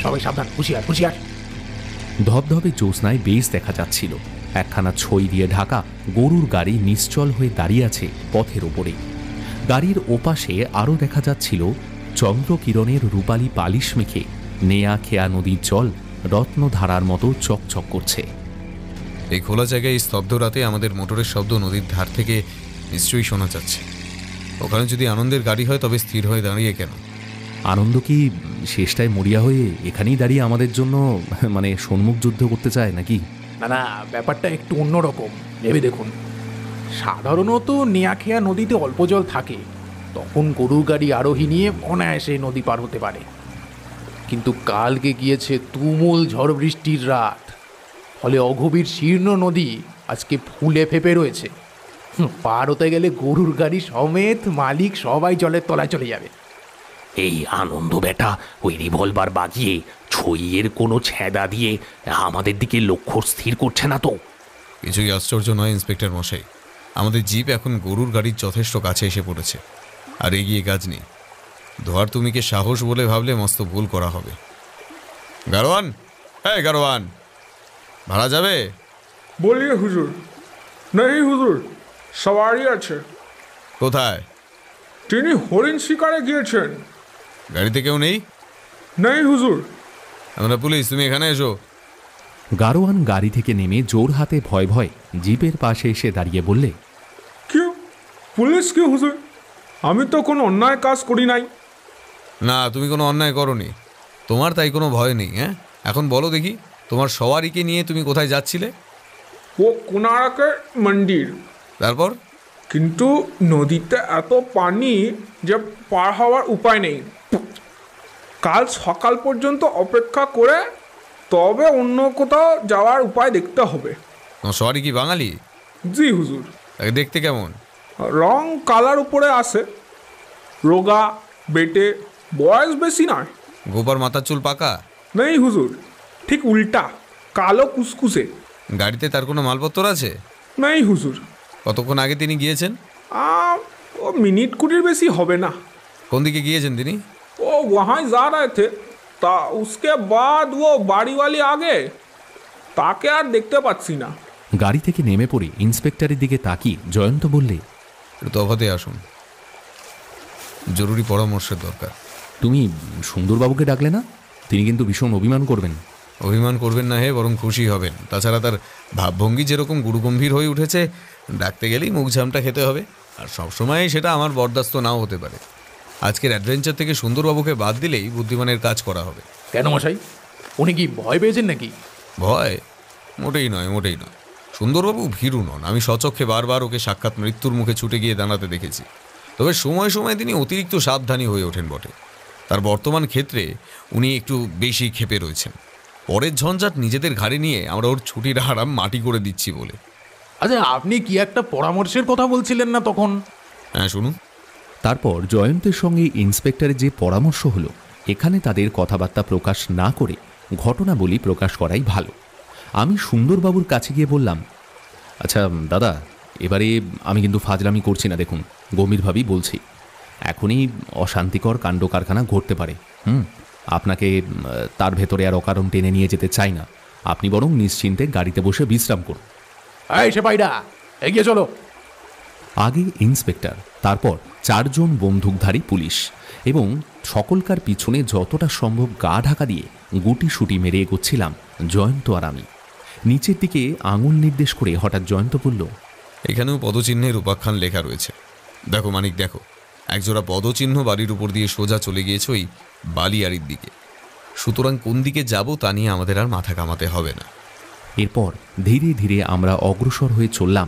[SPEAKER 4] সবাই সাবধান হুঁশিয়ার হুঁশিয়ার
[SPEAKER 1] ধবধবে জ্যোৎস্নায় বেশ দেখা যাচ্ছিল একখানা ছই দিয়ে ঢাকা গরুর গাড়ি নিশ্চল হয়ে দাঁড়িয়ে আছে পথের ওপরে গাড়ির ওপাশে আরও দেখা যাচ্ছিল চন্দ্রকিরণের রূপালী পালিশ মেখে নেয়া খেয়া নদীর জল রত্নধারার মতো চকচক করছে
[SPEAKER 2] এই খোলা জায়গায় স্তব্ধ রাতে আমাদের মোটরের শব্দ নদীর ধার থেকে নিশ্চয়ই শোনা যাচ্ছে ওখানে যদি আনন্দের গাড়ি হয় তবে স্থির হয়ে দাঁড়িয়ে কেন
[SPEAKER 1] আনন্দ কি শেষটায় মরিয়া হয়ে এখানেই দাঁড়িয়ে আমাদের জন্য মানে সম্মুখ যুদ্ধ করতে চায় নাকি
[SPEAKER 4] না না ব্যাপারটা একটু অন্যরকম ভেবে দেখুন সাধারণত নেয়াখেয়া নদীতে অল্প জল থাকে তখন গরু গাড়ি আরোহী নিয়ে অনায়াসে নদী পার হতে পারে কিন্তু কালকে গিয়েছে তুমুল ঝড় বৃষ্টির রাত ফলে অগভীর শীর্ণ নদী আজকে ফুলে ফেপে রয়েছে পার হতে গেলে গরুর গাড়ি সমেত মালিক সবাই জলের তলায় চলে যাবে
[SPEAKER 1] এই আনন্দ বেটা ওই রিভলভার বাজিয়ে ছইয়ের কোনো ছেঁদা দিয়ে আমাদের দিকে লক্ষ্য স্থির করছে না তো
[SPEAKER 2] কিছুই আশ্চর্য নয় ইন্সপেক্টর মশাই আমাদের জিপ এখন গরুর গাড়ির যথেষ্ট কাছে এসে পড়েছে আর এগিয়ে কাজ নেই ধোয়ার তুমিকে সাহস বলে ভাবলে মস্ত ভুল করা হবে গারোয়ান হ্যাঁ গারোয়ান ভাড়া যাবে
[SPEAKER 7] বলি হুজুর নেই হুজুর সওয়ারি আছে কোথায় তিনি হরিণ শিকারে গিয়েছেন গাড়িতে কেউ নেই নেই হুজুর
[SPEAKER 2] আমরা পুলিশ তুমি এখানে এসো গারোয়ান গাড়ি থেকে
[SPEAKER 1] নেমে জোর হাতে ভয় ভয় জিপের পাশে এসে দাঁড়িয়ে বললে
[SPEAKER 7] কেউ পুলিশ কেউ হুজুর আমি তো কোনো অন্যায় কাজ করি নাই না তুমি কোনো অন্যায়
[SPEAKER 2] করনি তোমার তাই কোনো ভয় নেই হ্যাঁ এখন বলো দেখি তোমার সওয়ারিকে নিয়ে তুমি কোথায় যাচ্ছিলে
[SPEAKER 7] ও কোনারকের মন্দির তারপর কিন্তু নদীতে এত পানি যে পার হওয়ার উপায় নেই কাল সকাল পর্যন্ত অপেক্ষা করে তবে অন্য কোথাও যাওয়ার উপায় দেখতে হবে
[SPEAKER 2] সরি কি বাঙালি জি হুজুর দেখতে কেমন
[SPEAKER 7] রং কালার উপরে আসে রোগা বেটে বয়স বেশি নয়
[SPEAKER 2] গোপার মাথার চুল পাকা
[SPEAKER 7] নেই হুজুর ঠিক উল্টা কালো কুসকুসে
[SPEAKER 2] গাড়িতে তার কোনো মালপত্র আছে নাই হুজুর কতক্ষণ আগে তিনি গিয়েছেন
[SPEAKER 7] ও মিনিট কুড়ির বেশি হবে না কোন দিকে গিয়েছেন তিনি ও ওহাই যা जा रहे তা ता বাদ ও বাড়িওয়ালি আগে তাকে আর দেখতে পাচ্ছি না
[SPEAKER 1] গাড়ি থেকে নেমে পড়ে ইন্সপেক্টরের দিকে তাকিয়ে জয়ন্ত বললে একটু তফাতে
[SPEAKER 2] আসুন জরুরি পরামর্শের দরকার তুমি সুন্দরবাবুকে ডাকলে না তিনি কিন্তু ভীষণ অভিমান করবেন অভিমান করবেন না হে বরং খুশি হবেন তাছাড়া তার ভাবভঙ্গি যেরকম গুরুগম্ভীর হয়ে উঠেছে ডাকতে গেলেই মুখ ঝামটা খেতে হবে আর সবসময় সেটা আমার বরদাস্ত নাও হতে পারে আজকের অ্যাডভেঞ্চার থেকে সুন্দরবাবুকে বাদ দিলেই বুদ্ধিমানের কাজ করা হবে কেন মশাই
[SPEAKER 4] উনি কি ভয় পেয়েছেন নাকি
[SPEAKER 2] ভয় মোটেই নয় মোটেই নয় সুন্দরবাবু ভীরু নন আমি সচক্ষে বারবার ওকে সাক্ষাৎ মৃত্যুর মুখে ছুটে গিয়ে দাঁড়াতে দেখেছি তবে সময় সময় তিনি অতিরিক্ত সাবধানী হয়ে ওঠেন বটে তার বর্তমান ক্ষেত্রে উনি একটু বেশি ক্ষেপে রয়েছেন পরের ঝঞ্ঝাট নিজেদের ঘাড়ে নিয়ে আমরা ওর ছুটির হারাম মাটি করে দিচ্ছি বলে
[SPEAKER 4] আচ্ছা আপনি কি একটা পরামর্শের কথা বলছিলেন না তখন
[SPEAKER 1] হ্যাঁ শুনুন তারপর জয়ন্তের সঙ্গে ইন্সপেক্টরের যে পরামর্শ হলো এখানে তাদের কথাবার্তা প্রকাশ না করে বলি প্রকাশ করাই ভালো আমি সুন্দরবাবুর কাছে গিয়ে বললাম আচ্ছা দাদা এবারে আমি কিন্তু ফাজলামি করছি না দেখুন গম্ভীরভাবেই বলছি এখনই অশান্তিকর কাণ্ড কারখানা ঘটতে পারে হুম আপনাকে তার ভেতরে আর অকারণ টেনে নিয়ে যেতে চাই না আপনি বরং নিশ্চিন্তে গাড়িতে বসে বিশ্রাম করুন এগিয়ে চলো আগে ইন্সপেক্টর তারপর চারজন বন্দুকধারী পুলিশ এবং সকলকার পিছনে যতটা সম্ভব গা ঢাকা দিয়ে গুটি সুটি মেরে এগোচ্ছিলাম জয়ন্ত আর আমি নিচের দিকে
[SPEAKER 2] আঙুল নির্দেশ করে হঠাৎ জয়ন্ত বলল এখানেও পদচিহ্নের উপাখ্যান লেখা রয়েছে দেখো মানিক দেখো একজোড়া পদচিহ্ন বাড়ির উপর দিয়ে সোজা চলে গিয়েছ ওই বালিয়াড়ির দিকে সুতরাং কোন দিকে যাব তা নিয়ে আমাদের আর মাথা কামাতে হবে না এরপর
[SPEAKER 1] ধীরে ধীরে আমরা অগ্রসর হয়ে চললাম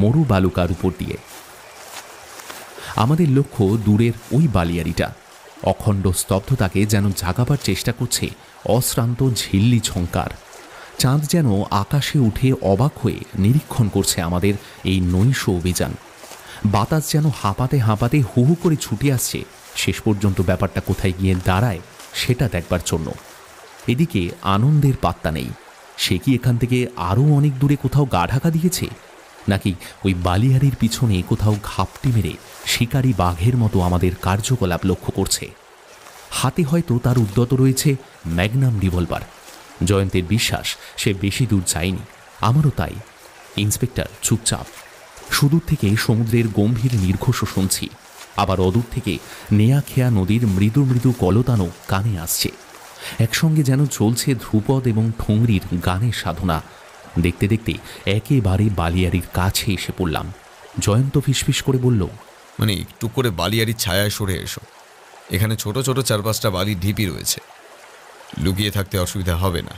[SPEAKER 1] মরু বালুকার উপর দিয়ে আমাদের লক্ষ্য দূরের ওই বালিয়ারিটা অখণ্ড স্তব্ধতাকে যেন জাগাবার চেষ্টা করছে অশ্রান্ত ঝিল্লি ঝঙ্কার চাঁদ যেন আকাশে উঠে অবাক হয়ে নিরীক্ষণ করছে আমাদের এই নৈশ অভিযান বাতাস যেন হাঁপাতে হাঁপাতে হু হু করে ছুটে আসছে শেষ পর্যন্ত ব্যাপারটা কোথায় গিয়ে দাঁড়ায় সেটা দেখবার জন্য এদিকে আনন্দের পাত্তা নেই সে কি এখান থেকে আরও অনেক দূরে কোথাও গা ঢাকা দিয়েছে নাকি ওই বালিহারির পিছনে কোথাও ঘাপটি মেরে শিকারী বাঘের মতো আমাদের কার্যকলাপ লক্ষ্য করছে হাতে হয়তো তার উদ্যত রয়েছে ম্যাগনাম রিভলভার জয়ন্তের বিশ্বাস সে বেশি দূর যায়নি আমারও তাই ইন্সপেক্টর চুপচাপ সুদূর থেকে সমুদ্রের গম্ভীর নির্ঘোষ শুনছি আবার অদূর থেকে নেয়া খেয়া নদীর মৃদু মৃদু কলতানো কানে আসছে একসঙ্গে যেন চলছে ধ্রুপদ এবং ঠোংরির গানের সাধনা দেখতে
[SPEAKER 2] দেখতে একেবারে বালিয়ারির কাছে এসে পড়লাম জয়ন্ত ফিসফিস করে বলল মানে একটু করে বালিয়ারির ছায়ায় সরে এসো এখানে ছোট ছোট চার পাঁচটা বালির ঢিপি রয়েছে লুকিয়ে থাকতে অসুবিধা হবে না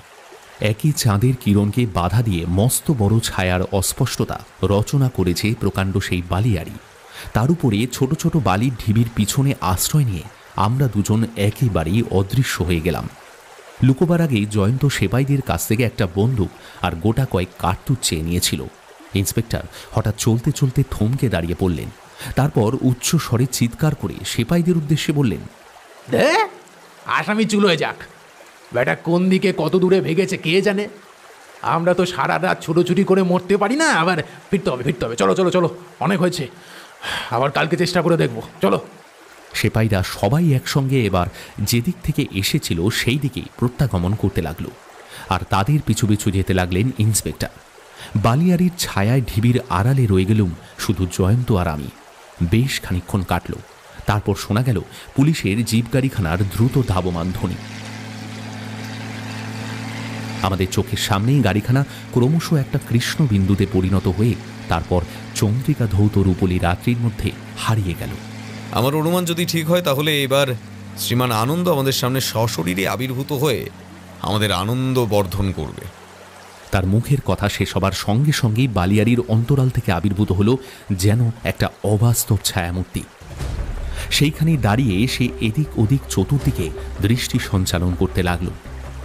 [SPEAKER 1] একই চাঁদের কিরণকে বাধা দিয়ে মস্ত বড় ছায়ার অস্পষ্টতা রচনা করেছে প্রকাণ্ড সেই বালিয়াড়ি তার উপরে ছোট ছোট বালির ঢিবির পিছনে আশ্রয় নিয়ে আমরা দুজন একেবারেই অদৃশ্য হয়ে গেলাম লুকোবার আগেই জয়ন্ত সেবাইদের কাছ থেকে একটা বন্দুক আর গোটা কয়েক কার্তুজ চেয়ে নিয়েছিল ইন্সপেক্টর হঠাৎ চলতে চলতে থমকে দাঁড়িয়ে পড়লেন তারপর উচ্চ স্বরে চিৎকার করে সেপাইদের উদ্দেশ্যে বললেন
[SPEAKER 4] আসামি হয়ে যাক ব্যাটা কোন দিকে কত দূরে ভেগেছে কে জানে আমরা তো সারা রাত ছোটোছুটি করে মরতে পারি না আবার ফিরতে হবে ফিরতে হবে চলো চলো চলো অনেক হয়েছে আবার কালকে
[SPEAKER 1] চেষ্টা করে দেখবো চলো সেপাইরা সবাই একসঙ্গে এবার যেদিক থেকে এসেছিল সেই দিকেই প্রত্যাগমন করতে লাগলো আর তাদের পিছু পিছু যেতে লাগলেন ইন্সপেক্টর বালিয়ারির ছায়ায় ঢিবির আড়ালে রয়ে গেলুম শুধু জয়ন্ত আর আমি বেশ খানিক্ষণ কাটল তারপর শোনা গেল পুলিশের জিপ গাড়িখানার দ্রুত ধাবমান ধ্বনি আমাদের চোখের সামনেই গাড়িখানা ক্রমশ একটা কৃষ্ণ বিন্দুতে পরিণত হয়ে তারপর চন্দ্রিকা ধৌত রূপলি রাত্রির মধ্যে
[SPEAKER 2] হারিয়ে গেল আমার অনুমান যদি ঠিক হয় তাহলে এবার শ্রীমান আনন্দ আমাদের সামনে সশরীরে আবির্ভূত হয়ে আমাদের আনন্দ বর্ধন করবে তার মুখের কথা সে
[SPEAKER 1] সবার সঙ্গে সঙ্গেই বালিয়ারির অন্তরাল থেকে আবির্ভূত হলো যেন একটা অবাস্তব ছায়ামূর্তি সেইখানে দাঁড়িয়ে সে এদিক ওদিক চতুর্দিকে দৃষ্টি সঞ্চালন করতে লাগলো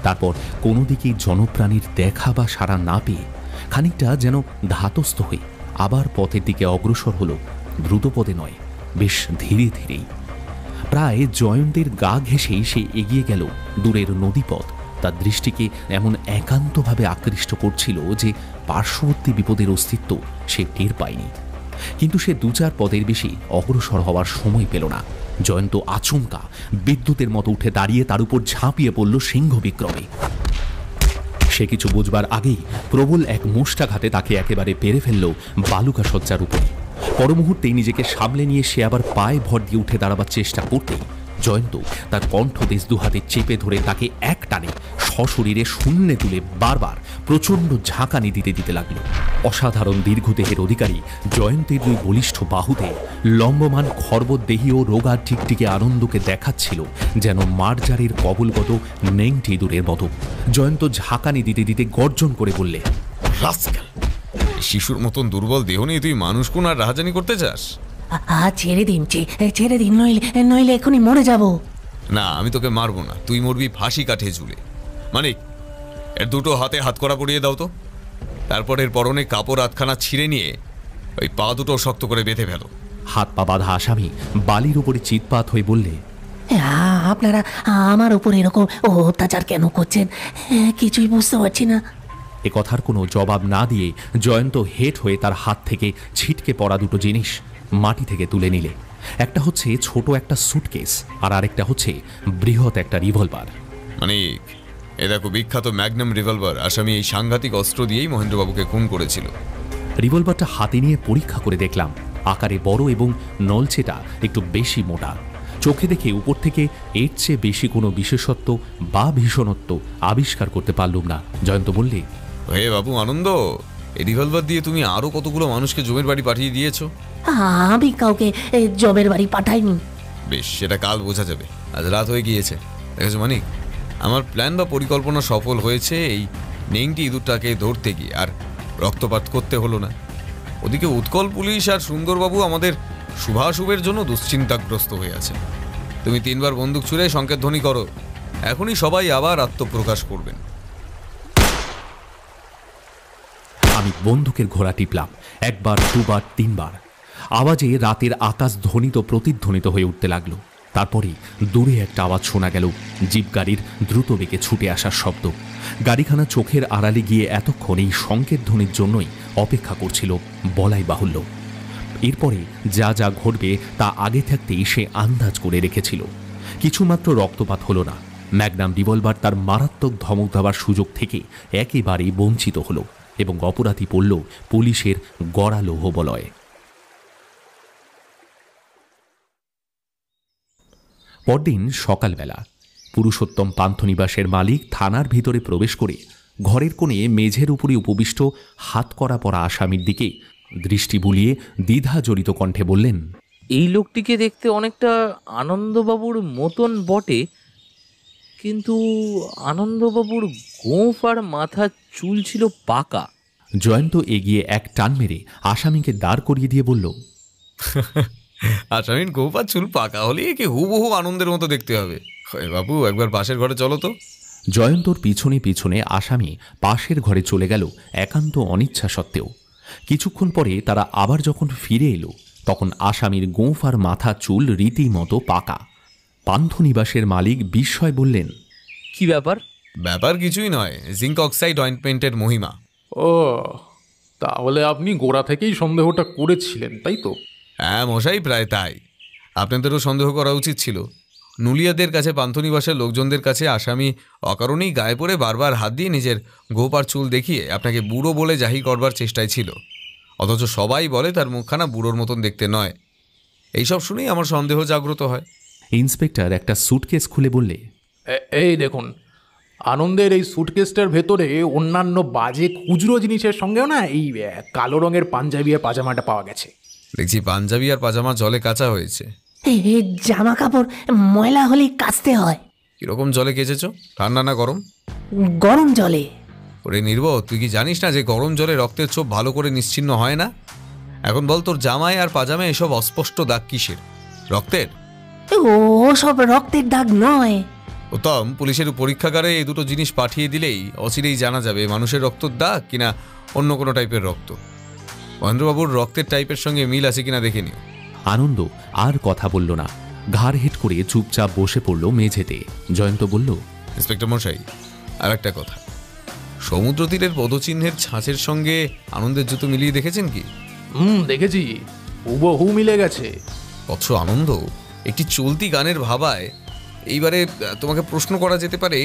[SPEAKER 1] তারপর কোনো দিকে জনপ্রাণীর দেখা বা সারা না পেয়ে খানিকটা যেন ধাতস্থ হয়ে আবার পথের দিকে অগ্রসর হল দ্রুতপদে নয় বেশ ধীরে ধীরেই প্রায় জয়ন্তের গা ঘেঁষেই সে এগিয়ে গেল দূরের নদীপথ তার দৃষ্টিকে এমন একান্তভাবে আকৃষ্ট করছিল যে পার্শ্ববর্তী বিপদের অস্তিত্ব সে টের পায়নি কিন্তু সে দু চার পদের বেশি অগ্রসর হওয়ার সময় পেল না জয়ন্ত আচমকা বিদ্যুতের মতো উঠে দাঁড়িয়ে তার উপর ঝাঁপিয়ে পড়ল সিংহ বিক্রমে সে কিছু বুঝবার আগেই প্রবল এক মুষ্টাঘাতে তাকে একেবারে পেরে ফেলল বালুকা শয্যার উপরে পরমুহূর্তেই নিজেকে সামলে নিয়ে সে আবার পায়ে ভর দিয়ে উঠে দাঁড়াবার চেষ্টা করতেই জয়ন্ত তার কণ্ঠদেশ দুহাতে চেপে ধরে তাকে এক টানে সশরীরে শূন্যে তুলে বারবার প্রচণ্ড ঝাঁকানি দিতে দিতে লাগল অসাধারণ দীর্ঘদেহের অধিকারী জয়ন্তের দুই বলিষ্ঠ বাহুতে লম্বমান খর্বদেহী ও রোগার ঠিকটিকে আনন্দকে দেখাচ্ছিল যেন মার্জারির কবলগত
[SPEAKER 2] নেংটি দূরের মতো জয়ন্ত ঝাঁকানি দিতে দিতে গর্জন করে বললে শিশুর মতন দুর্বল দেহ নিয়ে তুই মানুষ কোন আর রাহাজানি করতে চাস
[SPEAKER 5] ছেড়ে দিন ছেড়ে দিন নইলে নইলে এখনই মরে যাব
[SPEAKER 2] না আমি তোকে মারবো না তুই মরবি ফাঁসি কাঠে ঝুলে মানে এর দুটো হাতে হাত করা পরিয়ে দাও তো তারপর এর পরনে কাপড় আতখানা ছিঁড়ে নিয়ে ওই পা দুটো শক্ত করে বেঁধে ফেলো হাত পা বাঁধা আসামি বালির উপরে চিৎপাত হয়ে বললে
[SPEAKER 5] আপনারা আমার উপর এরকম অত্যাচার কেন করছেন কিছুই বুঝতে পারছি না
[SPEAKER 1] এ কথার কোনো জবাব না দিয়ে জয়ন্ত হেট হয়ে তার হাত থেকে ছিটকে পড়া দুটো জিনিস মাটি থেকে তুলে নিলে একটা হচ্ছে ছোট একটা সুটকেস আর আরেকটা হচ্ছে বৃহৎ একটা রিভলভার
[SPEAKER 2] মানিক এ দেখো বিখ্যাত ম্যাগনাম রিভলভার আসামি এই সাংঘাতিক অস্ত্র দিয়েই মহেন্দ্রবাবুকে খুন করেছিল রিভলভারটা হাতে নিয়ে পরীক্ষা করে দেখলাম আকারে বড় এবং
[SPEAKER 1] নলছেটা একটু বেশি মোটা চোখে দেখে উপর থেকে এর চেয়ে বেশি কোনো বিশেষত্ব বা ভীষণত্ব আবিষ্কার করতে পারলুম
[SPEAKER 2] না জয়ন্ত বললে হে বাবু আনন্দ এই রিভলভার দিয়ে তুমি আরও কতগুলো মানুষকে জমির বাড়ি পাঠিয়ে দিয়েছো
[SPEAKER 5] আমি কাউকে জবের বাড়ি পাঠাইনি
[SPEAKER 2] বেশ সেটা কাল বোঝা যাবে আজ রাত হয়ে গিয়েছে দেখেছো মানিক আমার প্ল্যান বা পরিকল্পনা সফল হয়েছে এই নেংটি ইঁদুরটাকে ধরতে গিয়ে আর রক্তপাত করতে হলো না ওদিকে উৎকল পুলিশ আর সুন্দরবাবু আমাদের শুভাশুভের জন্য দুশ্চিন্তাগ্রস্ত হয়ে আছে তুমি তিনবার বন্দুক ছুঁড়ে সংকেত ধ্বনি করো এখনই সবাই আবার আত্মপ্রকাশ করবেন
[SPEAKER 1] আমি বন্দুকের ঘোড়া টিপলাম একবার দুবার তিনবার আওয়াজে রাতের আকাশ ধ্বনিত প্রতিধ্বনিত হয়ে উঠতে লাগলো তারপরে দূরে একটা আওয়াজ শোনা গেল জিপ গাড়ির দ্রুত বেগে ছুটে আসার শব্দ গাড়িখানা চোখের আড়ালে গিয়ে এতক্ষণ এই সংকেত ধ্বনির জন্যই অপেক্ষা করছিল বলাই বাহুল্য এরপরে যা যা ঘটবে তা আগে থাকতেই সে আন্দাজ করে রেখেছিল কিছুমাত্র রক্তপাত হলো না ম্যাগনাম রিভলভার তার মারাত্মক ধমক দেওয়ার সুযোগ থেকে একেবারেই বঞ্চিত হলো এবং অপরাধী পড়ল পুলিশের গড়া বলয় পরদিন সকালবেলা পুরুষোত্তম পান্থনিবাসের মালিক থানার ভিতরে প্রবেশ করে ঘরের কোণে মেঝের উপরে উপবিষ্ট হাত করা পরা আসামির দিকে দৃষ্টি বুলিয়ে দ্বিধা জড়িত কণ্ঠে বললেন
[SPEAKER 6] এই লোকটিকে দেখতে অনেকটা আনন্দবাবুর মতন বটে কিন্তু আনন্দবাবুর গোঁফ আর মাথার চুল ছিল পাকা
[SPEAKER 1] জয়ন্ত এগিয়ে এক টান মেরে আসামিকে দাঁড় করিয়ে দিয়ে বলল
[SPEAKER 2] আচ্ছা, আমি গোপা চুল পাকা হলে একে হুবহু আনন্দের মতো দেখতে হবে বাবু একবার পাশের ঘরে চলো তো
[SPEAKER 1] জয়ন্তর পিছনে পিছনে আসামি পাশের ঘরে চলে গেল একান্ত অনিচ্ছা সত্ত্বেও কিছুক্ষণ পরে তারা আবার যখন ফিরে এলো তখন আসামির গোঁফার মাথা চুল রীতিমতো পাকা পান্থ নিবাসের মালিক বিস্ময় বললেন
[SPEAKER 2] কি ব্যাপার ব্যাপার কিছুই নয় জিঙ্ক অক্সাইড অয়েন্টমেন্টের মহিমা ও তাহলে আপনি গোড়া থেকেই সন্দেহটা করেছিলেন তাই তো হ্যাঁ মশাই প্রায় তাই আপনাদেরও সন্দেহ করা উচিত ছিল নুলিয়াদের কাছে পান্থনিবাসের লোকজনদের কাছে আসামি অকারণেই গায়ে পড়ে বারবার হাত দিয়ে নিজের গোপার চুল দেখিয়ে আপনাকে বুড়ো বলে জাহি করবার চেষ্টায় ছিল অথচ সবাই বলে তার মুখখানা বুড়োর মতন দেখতে নয় এইসব শুনেই আমার সন্দেহ জাগ্রত হয় ইন্সপেক্টর একটা স্যুটকেস খুলে বললে এই
[SPEAKER 4] দেখুন আনন্দের এই স্যুটকেসটার ভেতরে অন্যান্য বাজে খুচরো জিনিসের সঙ্গেও না এই কালো রঙের পাঞ্জাবি আর পাজামাটা পাওয়া গেছে
[SPEAKER 2] দেখছি পাঞ্জাবি আর পাজামা জলে কাঁচা হয়েছে
[SPEAKER 5] জামা কাপড় ময়লা হলে কাচতে হয়
[SPEAKER 2] কিরকম জলে কেচেছ ঠান্ডা না গরম গরম জলে ওরে নির্বোধ তুই কি জানিস না যে গরম জলে রক্তের ছোপ ভালো করে নিশ্চিন্ন হয় না এখন বল তোর জামায় আর পাজামে এসব অস্পষ্ট দাগ কিসের রক্তের
[SPEAKER 5] ও সব রক্তের দাগ নয়
[SPEAKER 2] উত্তম পুলিশের পরীক্ষাগারে এই দুটো জিনিস পাঠিয়ে দিলেই অচিরেই জানা যাবে মানুষের রক্তের দাগ কিনা অন্য কোনো টাইপের রক্ত মহেন্দ্রবাবুর রক্তের টাইপের সঙ্গে মিল আছে কিনা দেখে নিও
[SPEAKER 1] আনন্দ আর কথা বলল না ঘাড় হেট করে চুপচাপ বসে পড়ল মেঝেতে জয়ন্ত বলল
[SPEAKER 2] ইন্সপেক্টর মশাই আর একটা কথা সমুদ্র তীরের পদচিহ্নের ছাঁচের সঙ্গে আনন্দের জুতো মিলিয়ে দেখেছেন কি হুম দেখেছি হুবহু মিলে গেছে অথচ আনন্দ একটি চলতি গানের ভাবায় এইবারে তোমাকে প্রশ্ন করা যেতে পারে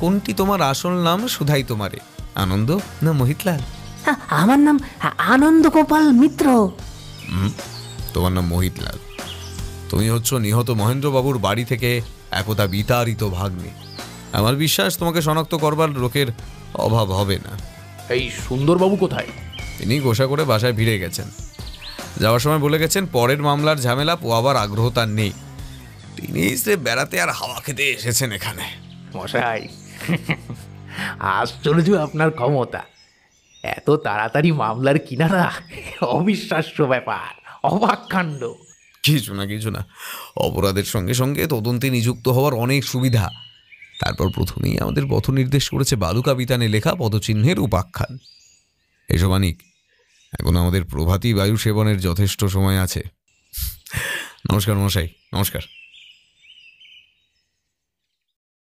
[SPEAKER 2] কোনটি তোমার আসল নাম সুধাই তোমারে আনন্দ না মহিতলাল হ্যাঁ,
[SPEAKER 5] আমার নাম হ্যাঁ, আনন্দ গোপাল মিত্র
[SPEAKER 2] তোমার নাম মোহিত লাল তুমি হচ্ছ নিহত মহেন্দ্রবাবুর বাড়ি থেকে একতা বিতাড়িত ভাগ্নে আমার বিশ্বাস তোমাকে শনাক্ত করবার লোকের অভাব হবে না এই সুন্দরবাবু কোথায় তিনি গোসা করে বাসায় ভিড়ে গেছেন যাওয়ার সময় বলে গেছেন পরের মামলার ঝামেলা পোয়াবার আগ্রহ তার নেই তিনি সে বেড়াতে আর হাওয়া খেতে এসেছেন এখানে মশাই আশ্চর্য আপনার ক্ষমতা এত তাড়াতাড়ি মামলার কিনারা অবিশ্বাস্য ব্যাপার অবাক কাণ্ড কিছু না কিছু না অপরাধের সঙ্গে সঙ্গে তদন্তে নিযুক্ত হওয়ার অনেক সুবিধা তারপর প্রথমেই আমাদের পথ নির্দেশ করেছে বালুকা বিতানে লেখা পদচিহ্নের উপাখ্যান এসব আনিক এখন আমাদের প্রভাতী বায়ু সেবনের যথেষ্ট সময় আছে নমস্কার মশাই নমস্কার